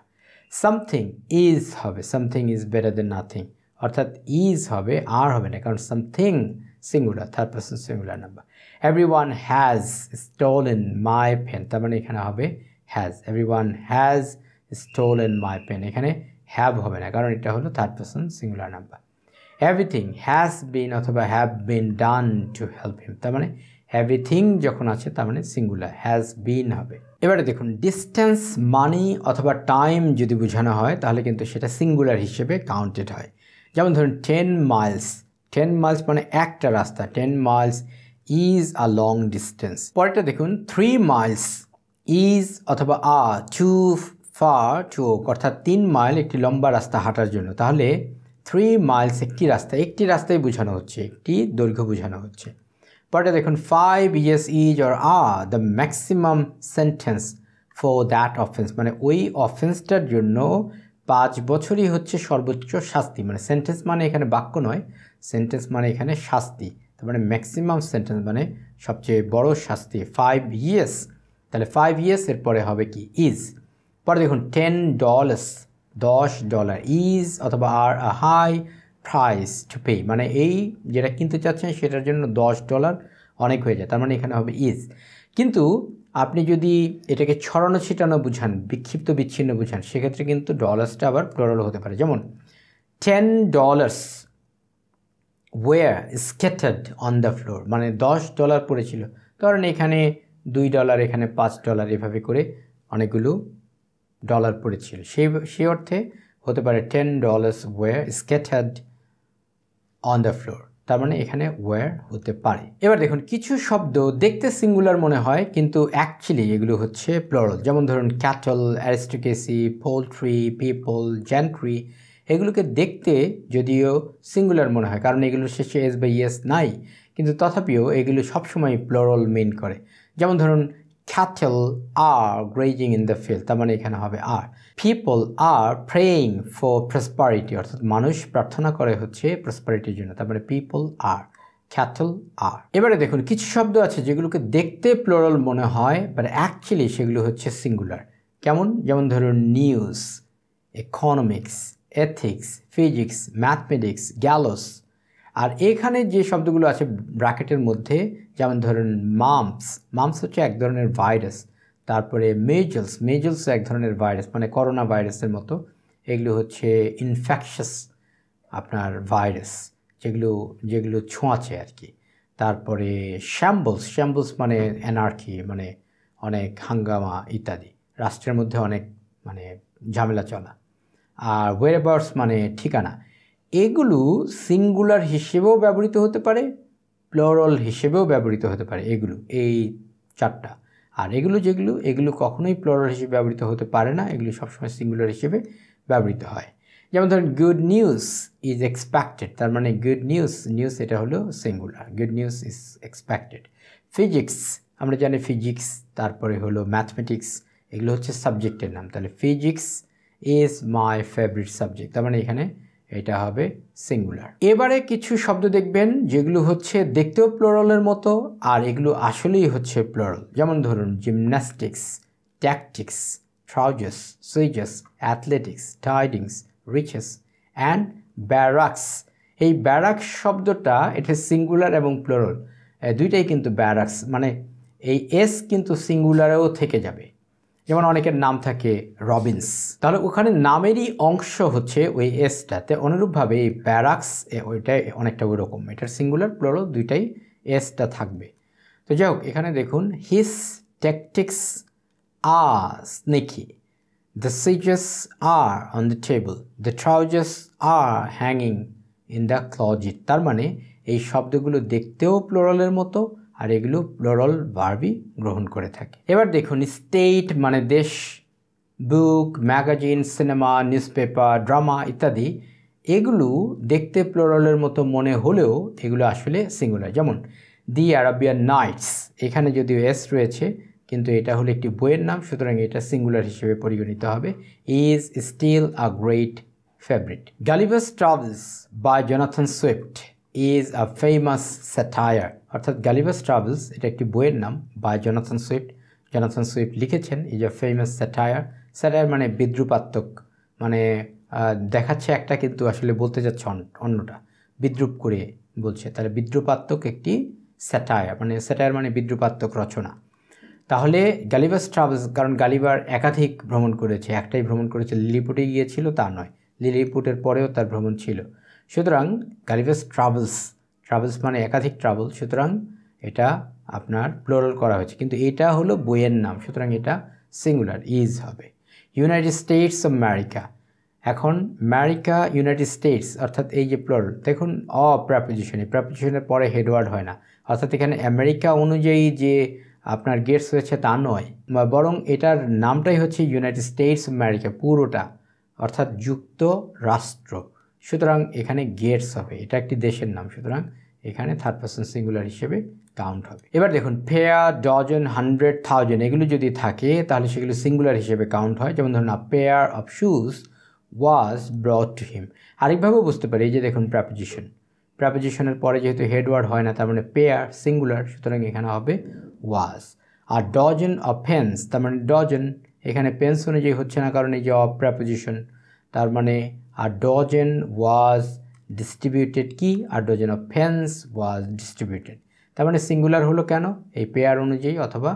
something is হবে something is better than nothing অর্থাৎ ইজ হবে আর হবে না কারণ something singular third person singular number everyone has stolen my pen তার মানে এখানে হবে has everyone has stolen my pen এখানে হ্যাভ হবে না কারণ এটা হলো third person singular number everything has been অথবা have been done to help him তার মানে এভরিথিং যখন আছে তার মানে সিঙ্গুলার হ্যাজ বিন হবে এবারে দেখুন ডিস্টেন্স মানি অথবা টাইম যদি বোঝানো হয় তাহলে কিন্তু সেটা সিঙ্গুলার হিসেবে কাউন্টেড হয় যেমন ধরুন টেন মাইলস টেন মাইলস মানে একটা রাস্তা ten miles is a long distance পরেরটা দেখুন থ্রি মাইলস ইজ অথবা আ টু ফার টু অর্থাৎ তিন মাইল একটি লম্বা রাস্তা হাঁটার জন্য তাহলে থ্রি মাইলস একটি রাস্তা একটি রাস্তায় বোঝানো হচ্ছে একটি দৈর্ঘ্য বোঝানো হচ্ছে পরে দেখুন five years is or a the maximum sentence for that offence মানে ওই অফেন্সটার জন্য পাঁচ বছরই হচ্ছে সর্বোচ্চ শাস্তি মানে সেন্টেন্স মানে এখানে বাক্য নয় সেন্টেন্স মানে এখানে শাস্তি তার মানে ম্যাক্সিমাম সেন্টেন্স মানে সবচেয়ে বড় শাস্তি ফাইভ ইয়েস তাহলে ফাইভ ইয়েস এর পরে হবে কি ইজ পরে দেখুন টেন ডলার্স দশ ডলার ইজ অথবা are a high price to pay মানে এই যেটা কিনতে চাচ্ছেন সেটার জন্য দশ ডলার অনেক হয়ে যায় তার মানে এখানে হবে ইজ কিন্তু আপনি যদি এটাকে ছড়ানো ছিটানো বুঝান বিক্ষিপ্ত বিচ্ছিন্ন বুঝান সেক্ষেত্রে কিন্তু ডলার্সটা আবার প্লোরাল হতে পারে যেমন ten dollars were scattered on the floor মানে দশ ডলার পড়েছিল কারণ এখানে দুই ডলার এখানে পাঁচ ডলার এভাবে করে অনেকগুলো ডলার পড়েছিল সেই সেই অর্থে হতে পারে ten dollars were scattered on the floor তার মানে এখানে ওয়ার হতে পারে এবার দেখুন কিছু শব্দ দেখতে সিঙ্গুলার মনে হয় কিন্তু অ্যাকচুয়ালি এগুলো হচ্ছে প্লোরল যেমন ধরুন cattle aristocracy poultry people gentry এগুলোকে দেখতে যদিও সিঙ্গুলার মনে হয় কারণ এগুলোর শেষে এস বাই ইয়েস নাই কিন্তু তথাপিও এগুলো সবসময় প্লোরল মেন করে যেমন ধরুন cattle are grazing in the field তার মানে এখানে হবে are people are praying for prosperity অর্থাৎ মানুষ প্রার্থনা করে হচ্ছে প্রসপারিটির জন্য তার মানে পিপল আর ক্যাটল আর এবারে দেখুন কিছু শব্দ আছে যেগুলোকে দেখতে প্লোরাল মনে হয় বাট অ্যাকচুয়ালি সেগুলো হচ্ছে সিঙ্গুলার কেমন যেমন ধরুন news economics ethics physics mathematics gallows আর এখানে যে শব্দগুলো আছে ব্র্যাকেটের মধ্যে যেমন ধরুন মামস মামস হচ্ছে এক ধরনের ভাইরাস তারপরে মেজলস মেজলস এক ধরনের ভাইরাস মানে করোনা ভাইরাসের মতো এগুলো হচ্ছে ইনফেকশাস আপনার ভাইরাস যেগুলো যেগুলো ছোঁয়াচে আর কি তারপরে শ্যাম্বলস শ্যাম্বলস মানে অ্যানার্কি মানে অনেক হাঙ্গামা ইত্যাদি রাষ্ট্রের মধ্যে অনেক মানে ঝামেলা চলা আর ওয়েরবার্স মানে ঠিকানা এগুলো সিঙ্গুলার হিসেবেও ব্যবহৃত হতে পারে প্লোরল হিসেবেও ব্যবহৃত হতে পারে এগুলো এই চারটা আর এগুলো যেগুলো এগুলো কখনোই প্লোরল হিসেবে ব্যবহৃত হতে পারে না এগুলো সবসময় সিঙ্গুলার হিসেবে ব্যবহৃত হয় যেমন ধরেন গুড নিউজ ইজ এক্সপেক্টেড তার মানে গুড নিউজ নিউজ এটা হলো singular good news is expected physics আমরা জানি ফিজিক্স তারপরে হলো ম্যাথমেটিক্স এগুলো হচ্ছে সাবজেক্টের নাম তাহলে physics is my favourite subject তার মানে এখানে এটা হবে সিঙ্গুলার এবারে কিছু শব্দ দেখবেন যেগুলো হচ্ছে দেখতেও প্লোরলের মতো আর এগুলো আসলেই হচ্ছে প্লোরল যেমন ধরুন gymnastics tactics trousers scissors athletics tidings riches and barracks এই ব্যারাক্স শব্দটা এটা সিঙ্গুলার এবং প্লোরল দুইটাই কিন্তু ব্যারাক্স মানে এই এস কিন্তু সিঙ্গুলারেও থেকে যাবে যেমন অনেকের নাম থাকে রবিন্স তাহলে ওখানে নামেরই অংশ হচ্ছে ওই এসটাতে অনুরূপভাবে এই প্যারাক্স ওইটাই অনেকটা ওই রকম এটার সিঙ্গুলার প্লোরো দুইটাই এসটা থাকবে তো যাই হোক এখানে দেখুন his tactics are sneaky the সিজেস are on the table the trousers are hanging in the closet তার মানে এই শব্দগুলো দেখতেও প্লোরালের মতো আর এগুলো প্লোরল ভার্বই গ্রহণ করে থাকে এবার দেখুন স্টেট মানে দেশ book magazine cinema newspaper drama ইত্যাদি এগুলো দেখতে প্লোরলের মতো মনে হলেও এগুলো আসলে সিঙ্গুলার যেমন দি আরবিয়ান নাইটস এখানে যদিও এস রয়েছে কিন্তু এটা হলো একটি বইয়ের নাম সুতরাং এটা সিঙ্গুলার হিসেবে পরিগণিত হবে is still a great favourite Gulliver's Travels বা Jonathan Swift is a famous satire অর্থাৎ গালিভাস ট্রাভেলস এটা একটি বইয়ের নাম বা জনাথন সুইফট জনাথন সুইফট লিখেছেন is a famous satire satire মানে বিদ্রুপাত্মক মানে দেখাচ্ছে একটা কিন্তু আসলে বলতে যাচ্ছে অন্যটা বিদ্রুপ করে বলছে তাহলে বিদ্রুপাত্মক একটি স্যাটায়ার মানে স্যাটায়ার মানে বিদ্রুপাত্মক রচনা তাহলে গালিভাস ট্রাভেলস কারণ গালিবার একাধিক ভ্রমণ করেছে একটাই ভ্রমণ করেছে লিলিপুটে গিয়েছিল তা নয় লিলিপুটের পরেও তার ভ্রমণ ছিল সুতরাং গালিভাস ট্রাভেলস ট্রাভেলস মানে একাধিক ট্রাভেল সুতরাং এটা আপনার প্লোরাল করা হয়েছে কিন্তু এটা হলো বইয়ের নাম সুতরাং এটা সিঙ্গুলার ইজ হবে ইউনাইটেড স্টেটস অফ আমেরিকা এখন আমেরিকা ইউনাইটেড স্টেটস অর্থাৎ এই যে প্লোরাল দেখুন অ প্রাপোজিশনে প্রাপোজিশনের পরে হেডওয়ার্ড হয় না অর্থাৎ এখানে আমেরিকা অনুযায়ী যে আপনার গেটস হয়েছে তা নয় বা বরং এটার নামটাই হচ্ছে ইউনাইটেড স্টেটস অফ আমেরিকা পুরোটা অর্থাৎ যুক্ত রাষ্ট্র সুতরাং এখানে গেটস হবে এটা একটি দেশের নাম সুতরাং এখানে থার্ড পার্সন সিঙ্গুলার হিসেবে কাউন্ট হবে এবার দেখুন পেয়ার ডজন হান্ড্রেড থাউজেন্ড এগুলো যদি থাকে তাহলে সেগুলো সিঙ্গুলার হিসেবে কাউন্ট হয় যেমন ধরুন pair of shoes was brought to him আরেকভাবেও বুঝতে পারি এই যে দেখুন প্র্যাপোজিশন প্রাপোজিশনের পরে যেহেতু হেডওয়ার্ড হয় না তার মানে পেয়ার সিঙ্গুলার সুতরাং এখানে হবে was a dozen of pens তার মানে ডজন এখানে পেন্স অনুযায়ী হচ্ছে না কারণ এই যে অফ প্র্যাপোজিশন তার মানে a dozen was distributed কি a dozen of pens was distributed তার মানে সিঙ্গুলার হলো কেন এই পেয়ার অনুযায়ী অথবা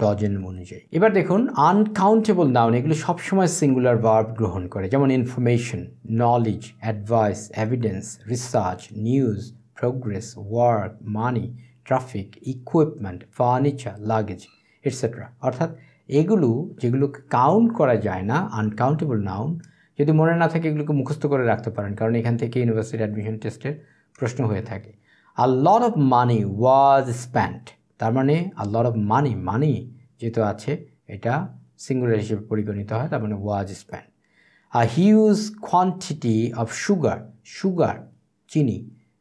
ডজেন অনুযায়ী এবার দেখুন আনকাউন্টেবল নাউন এগুলো সবসময় সিঙ্গুলার ভার্ব গ্রহণ করে যেমন information knowledge advice evidence research news progress work money traffic equipment furniture luggage etcetera অর্থাৎ এগুলো যেগুলোকে কাউন্ট করা যায় না আনকাউন্টেবল নাউন যদি মনে না থাকে এগুলোকে মুখস্থ করে রাখতে পারেন কারণ এখান থেকে ইউনিভার্সিটি অ্যাডমিশন টেস্টের প্রশ্ন হয়ে থাকে আর লট অফ মানি ওয়াজ স্প্যান্ট তার মানে আর লট অফ মানি মানি যেহেতু আছে এটা সিঙ্গুলার হিসেবে পরিগণিত হয় তার মানে was spent a huge quantity of sugar sugar চিনি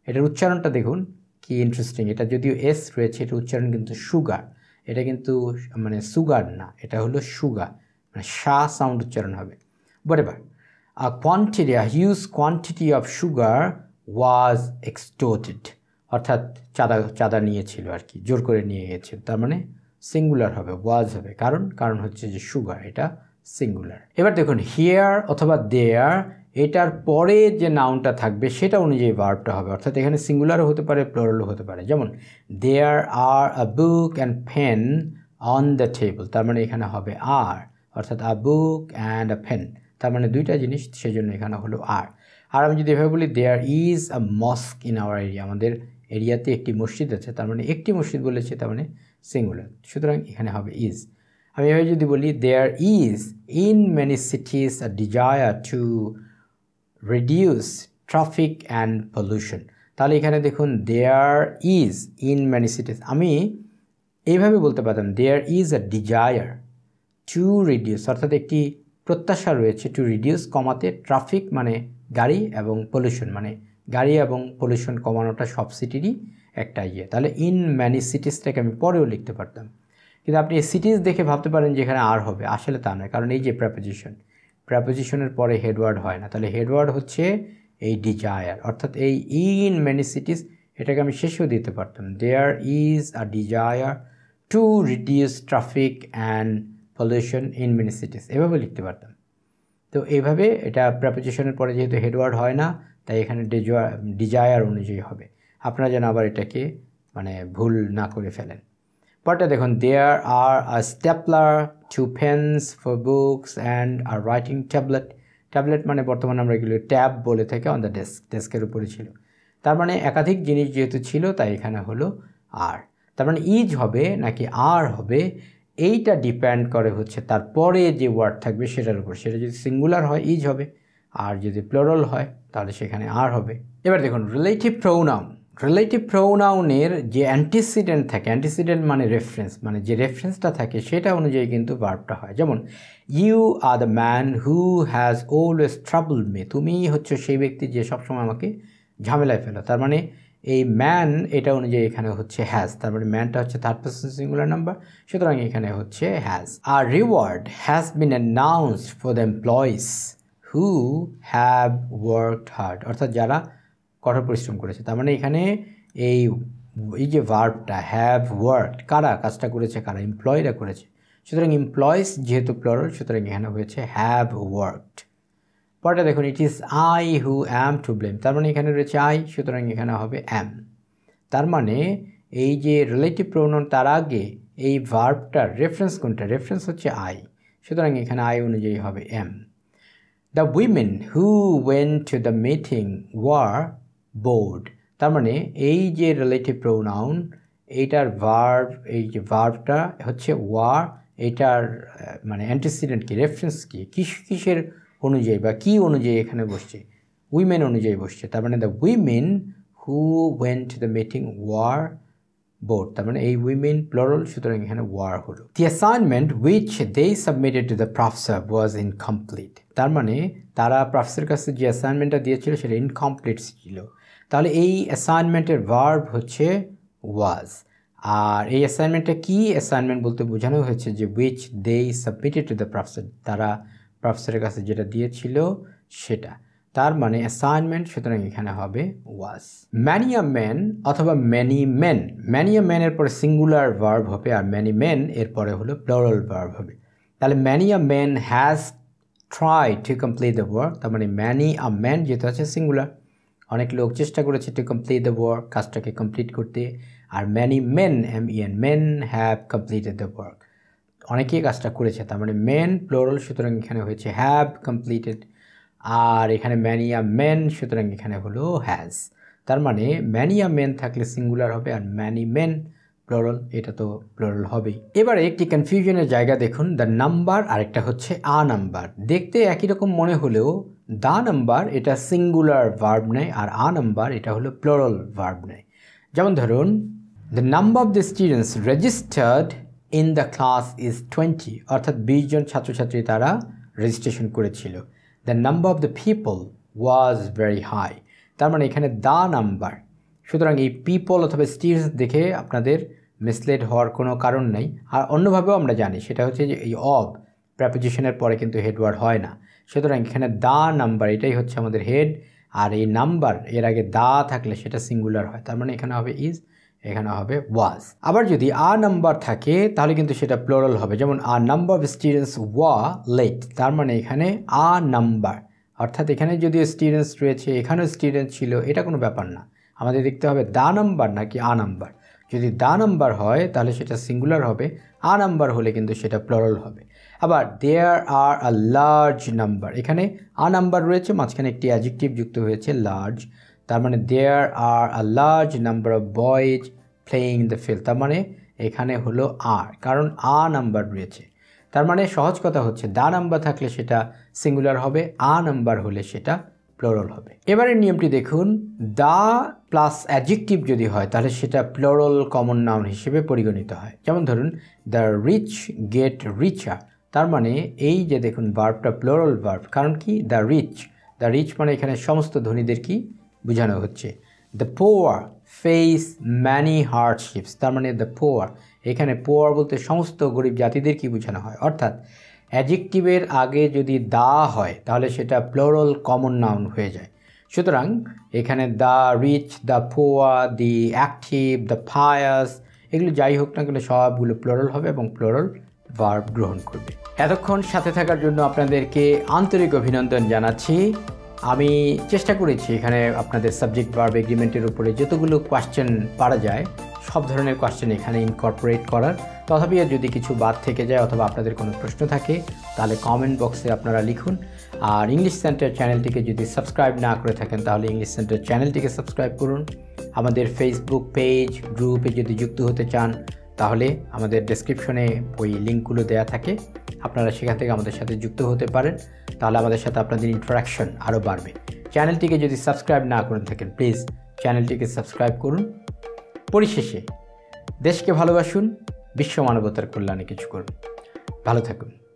এটার উচ্চারণটা দেখুন কি ইন্টারেস্টিং এটা যদিও এস রয়েছে এটা উচ্চারণ কিন্তু সুগার এটা কিন্তু মানে সুগার না এটা হলো সুগার মানে সা সাউন্ড উচ্চারণ হবে বরেবার a quantity, a huge quantity of sugar was extorted. অর্থাৎ চাঁদা চাঁদা নিয়েছিল আর কি জোর করে নিয়ে গেছে তার মানে সিঙ্গুলার হবে ওয়াজ হবে কারণ কারণ হচ্ছে যে সুগার এটা সিঙ্গুলার এবার দেখুন হিয়ার অথবা দেয়ার এটার পরে যে নাউনটা থাকবে সেটা অনুযায়ী ভার্বটা হবে অর্থাৎ এখানে সিঙ্গুলারও হতে পারে প্লোরালও হতে পারে যেমন there are a book and pen on the table তার মানে এখানে হবে আর অর্থাৎ আ বুক অ্যান্ড আ ফেন তার মানে দুইটা জিনিস সেই জন্য এখানে হলো আর আর আমি যদি এভাবে বলি there is a mosque in our area আমাদের এরিয়াতে একটি মসজিদ আছে তার মানে একটি মসজিদ বলেছে তার মানে সিঙ্গুলার সুতরাং এখানে হবে ইজ আমি এভাবে যদি বলি there is in many cities a desire to reduce traffic and pollution তাহলে এখানে দেখুন there is in many cities আমি এইভাবে বলতে পারতাম there is a desire to reduce অর্থাৎ একটি প্রত্যাশা রয়েছে টু রিডিউস কমাতে ট্রাফিক মানে গাড়ি এবং পলিউশন মানে গাড়ি এবং পলিউশন কমানোটা সব সিটিরই একটা ইয়ে তাহলে ইন ম্যানি সিটিসটাকে আমি পরেও লিখতে পারতাম কিন্তু আপনি সিটিজ দেখে ভাবতে পারেন যে এখানে আর হবে আসলে তা নয় কারণ এই যে প্র্যাপোজিশন প্র্যাপোজিশনের পরে হেডওয়ার্ড হয় না তাহলে হেডওয়ার্ড হচ্ছে এই ডিজায়ার অর্থাৎ এই ইন ম্যানি সিটিস এটাকে আমি শেষেও দিতে পারতাম there is a desire to reduce traffic and pollution in many cities এভাবে লিখতে পারতাম তো এইভাবে এটা প্রাপোজিশনের পরে যেহেতু হেডওয়ার্ড হয় না তাই এখানে ডিজায়ার অনুযায়ী হবে আপনারা যেন আবার এটাকে মানে ভুল না করে ফেলেন পরটা দেখুন there are a stapler two pens for books and a writing tablet tablet মানে বর্তমানে আমরা এগুলো ট্যাব বলে থাকি অন দ্য ডেস্ক ডেস্কের উপরে ছিল তার মানে একাধিক জিনিস যেহেতু ছিল তাই এখানে হলো আর তার মানে ইজ হবে নাকি আর হবে এইটা ডিপেন্ড করে হচ্ছে তারপরে যে ওয়ার্ড থাকবে সেটার উপর সেটা যদি সিঙ্গুলার হয় ইজ হবে আর যদি প্লোরাল হয় তাহলে সেখানে আর হবে এবার দেখুন রিলেটিভ প্রোনাউন রিলেটিভ প্রোনাউনের যে অ্যান্টিসিডেন্ট থাকে অ্যান্টিসিডেন্ট মানে রেফারেন্স মানে যে রেফারেন্সটা থাকে সেটা অনুযায়ী কিন্তু ভার্বটা হয় যেমন you are the man who has always trouble me তুমি হচ্ছে সেই ব্যক্তি যে সবসময় আমাকে ঝামেলায় ফেলো তার মানে এই ম্যান এটা অনুযায়ী এখানে হচ্ছে হ্যাজ তার মানে ম্যানটা হচ্ছে থার্ড পার্সন সিঙ্গুলার নাম্বার সুতরাং এখানে হচ্ছে has a reward has been announced for the employees who have work hard অর্থাৎ যারা কঠোর পরিশ্রম করেছে তার মানে এখানে এই এই যে ভার্বটা হ্যাভ ওয়ার্ক কারা কাজটা করেছে কারা এমপ্লয়িরা করেছে সুতরাং এমপ্লয়িজ যেহেতু প্লরাল সুতরাং এখানে হয়েছে হ্যাভ ওয়ার্কড পরে দেখুন it is I who am to blame তার মানে এখানে রয়েছে আই সুতরাং এখানে হবে অ্যাম তার মানে এই যে রিলেটিভ প্রোনাউন তার আগে এই ভার্বটার রেফারেন্স কোনটা রেফারেন্স হচ্ছে আই সুতরাং এখানে আই অনুযায়ী হবে am the women who went to the meeting were bored তার মানে এই যে রিলেটিভ প্রোনাউন এইটার ভার্ব এই যে ভার্বটা হচ্ছে ওয়ার এটার মানে অ্যান্টিসিডেন্ট কী রেফারেন্স কি কিসের অনুযায়ী বা কি অনুযায়ী এখানে বসছে উইমেন অনুযায়ী বসছে তার মানে the women who went to the meeting were bored তার মানে এই উইমেন প্লোরল সুতরাং এখানে ওয়ার হলো the assignment which they submitted to the professor was incomplete তার মানে তারা প্রফেসর কাছে যে অ্যাসাইনমেন্টটা দিয়েছিল সেটা ইনকমপ্লিট ছিল তাহলে এই অ্যাসাইনমেন্টের ভার্ব হচ্ছে ওয়াজ আর এই অ্যাসাইনমেন্টটা কী অ্যাসাইনমেন্ট বলতে বোঝানো হয়েছে যে which they submitted to the professor তারা প্রফেসরের কাছে যেটা দিয়েছিল সেটা তার মানে অ্যাসাইনমেন্ট সুতরাং এখানে হবে ওয়াজ ম্যানি আ ম্যান অথবা ম্যানি ম্যান ম্যানি আ ম্যানের পরে সিঙ্গুলার ভার্ব হবে আর ম্যানি ম্যান এর পরে হলো প্লোরাল ভার্ব হবে তাহলে many a man has try to complete the work তার মানে ম্যানি আ ম্যান যেহেতু আছে সিঙ্গুলার অনেক লোক চেষ্টা করেছে টু কমপ্লিট দ্য ওয়ার্ক কাজটাকে কমপ্লিট করতে আর many men M E N men have completed the work অনেকেই কাজটা করেছে তার মানে মেন প্লোরাল সুতরাং এখানে হয়েছে হ্যাভ কমপ্লিটেড আর এখানে ম্যানিয়া মেন সুতরাং এখানে হলো হ্যাজ তার মানে ম্যানিয়া মেন থাকলে সিঙ্গুলার হবে আর ম্যানি মেন প্লোরাল এটা তো প্লোরাল হবেই এবারে একটি কনফিউশনের জায়গা দেখুন দ্য নাম্বার আরেকটা হচ্ছে আ নাম্বার দেখতে একই রকম মনে হলেও দা নাম্বার এটা সিঙ্গুলার ভার্ব নেয় আর আ নাম্বার এটা হলো প্লোরাল ভার্ব নেয় যেমন ধরুন the number of the students registered in the class is twenty অর্থাৎ বিশ জন ছাত্রছাত্রী তারা রেজিস্ট্রেশন করেছিল the number of the people was very high তার মানে এখানে দ্য নাম্বার সুতরাং এই পিপল অথবা স্টিলস দেখে আপনাদের মিসলেড হওয়ার কোনো কারণ নেই আর অন্যভাবেও আমরা জানি সেটা হচ্ছে যে এই অব প্র্যাপোজিশনের পরে কিন্তু হেডওয়ার্ড হয় না সুতরাং এখানে দা নাম্বার এটাই হচ্ছে আমাদের হেড আর এই নাম্বার এর আগে দা থাকলে সেটা সিঙ্গুলার হয় তার মানে এখানে হবে ইজ এখানে হবে ওয়াজ আবার যদি আ নাম্বার থাকে তাহলে কিন্তু সেটা প্লোরাল হবে যেমন a number of students was late তার মানে এখানে আ নাম্বার অর্থাৎ এখানে যদি স্টুডেন্টস রয়েছে এখানেও স্টুডেন্ট ছিল এটা কোনো ব্যাপার না আমাদের দেখতে হবে দা নাম্বার নাকি আ নাম্বার যদি দা নাম্বার হয় তাহলে সেটা সিঙ্গুলার হবে আ নাম্বার হলে কিন্তু সেটা প্লোরাল হবে আবার দেয়ার আর আ লার্জ নাম্বার এখানে আ নাম্বার রয়েছে মাঝখানে একটি অ্যাজেক্টিভ যুক্ত হয়েছে লার্জ তার মানে there are a large number of boys playing the field তার মানে এখানে হলো আর কারণ আ নাম্বার রয়েছে তার মানে সহজ কথা হচ্ছে দা নাম্বার থাকলে সেটা সিঙ্গুলার হবে আ নাম্বার হলে সেটা প্লোরল হবে এবারের নিয়মটি দেখুন দা প্লাস অ্যাডজেক্টিভ যদি হয় তাহলে সেটা প্লোরল কমন নাউন হিসেবে পরিগণিত হয় যেমন ধরুন দ্য রিচ গেট রিচার তার মানে এই যে দেখুন বার্বটা প্লোরল বার্ব কারণ কি দ্য রিচ দ্য রিচ মানে এখানে সমস্ত ধনীদের কি বোঝানো হচ্ছে the poor face many hardships তার মানে দ্য পোয়ার এখানে পোয়ার বলতে সমস্ত গরিব জাতিদের কি বোঝানো হয় অর্থাৎ অ্যাজেক্টিভের আগে যদি দা হয় তাহলে সেটা প্লোরাল কমন নাউন হয়ে যায় সুতরাং এখানে দ্য রিচ দ্য পোয়া দি অ্যাক্টিভ দ্য ফায়াস এগুলো যাই হোক না কেন সবগুলো প্লোরাল হবে এবং প্লোরাল ভার্ব গ্রহণ করবে এতক্ষণ সাথে থাকার জন্য আপনাদেরকে আন্তরিক অভিনন্দন জানাচ্ছি আমি চেষ্টা করেছি এখানে আপনাদের সাবজেক্ট বার এগ্রিমেন্টের উপরে যতগুলো কোয়েশ্চেন পারা যায় সব ধরনের কোয়েশ্চেন এখানে ইনকর্পোরেট করার তথাপি যদি কিছু বাদ থেকে যায় অথবা আপনাদের কোনো প্রশ্ন থাকে তাহলে কমেন্ট বক্সে আপনারা লিখুন আর ইংলিশ সেন্টার চ্যানেলটিকে যদি সাবস্ক্রাইব না করে থাকেন তাহলে ইংলিশ সেন্টার চ্যানেলটিকে সাবস্ক্রাইব করুন আমাদের ফেসবুক পেজ গ্রুপে যদি যুক্ত হতে চান তাহলে আমাদের ডেসক্রিপশনে ওই লিঙ্কগুলো দেয়া থাকে আপনারা সেখান থেকে আমাদের সাথে যুক্ত হতে পারেন তাহলে আমাদের সাথে আপনাদের ইন্টারাকশন আরও বাড়বে চ্যানেলটিকে যদি সাবস্ক্রাইব না করে থাকেন প্লিজ চ্যানেলটিকে সাবস্ক্রাইব করুন পরিশেষে দেশকে ভালোবাসুন বিশ্ব মানবতার কল্যাণে কিছু করুন ভালো থাকুন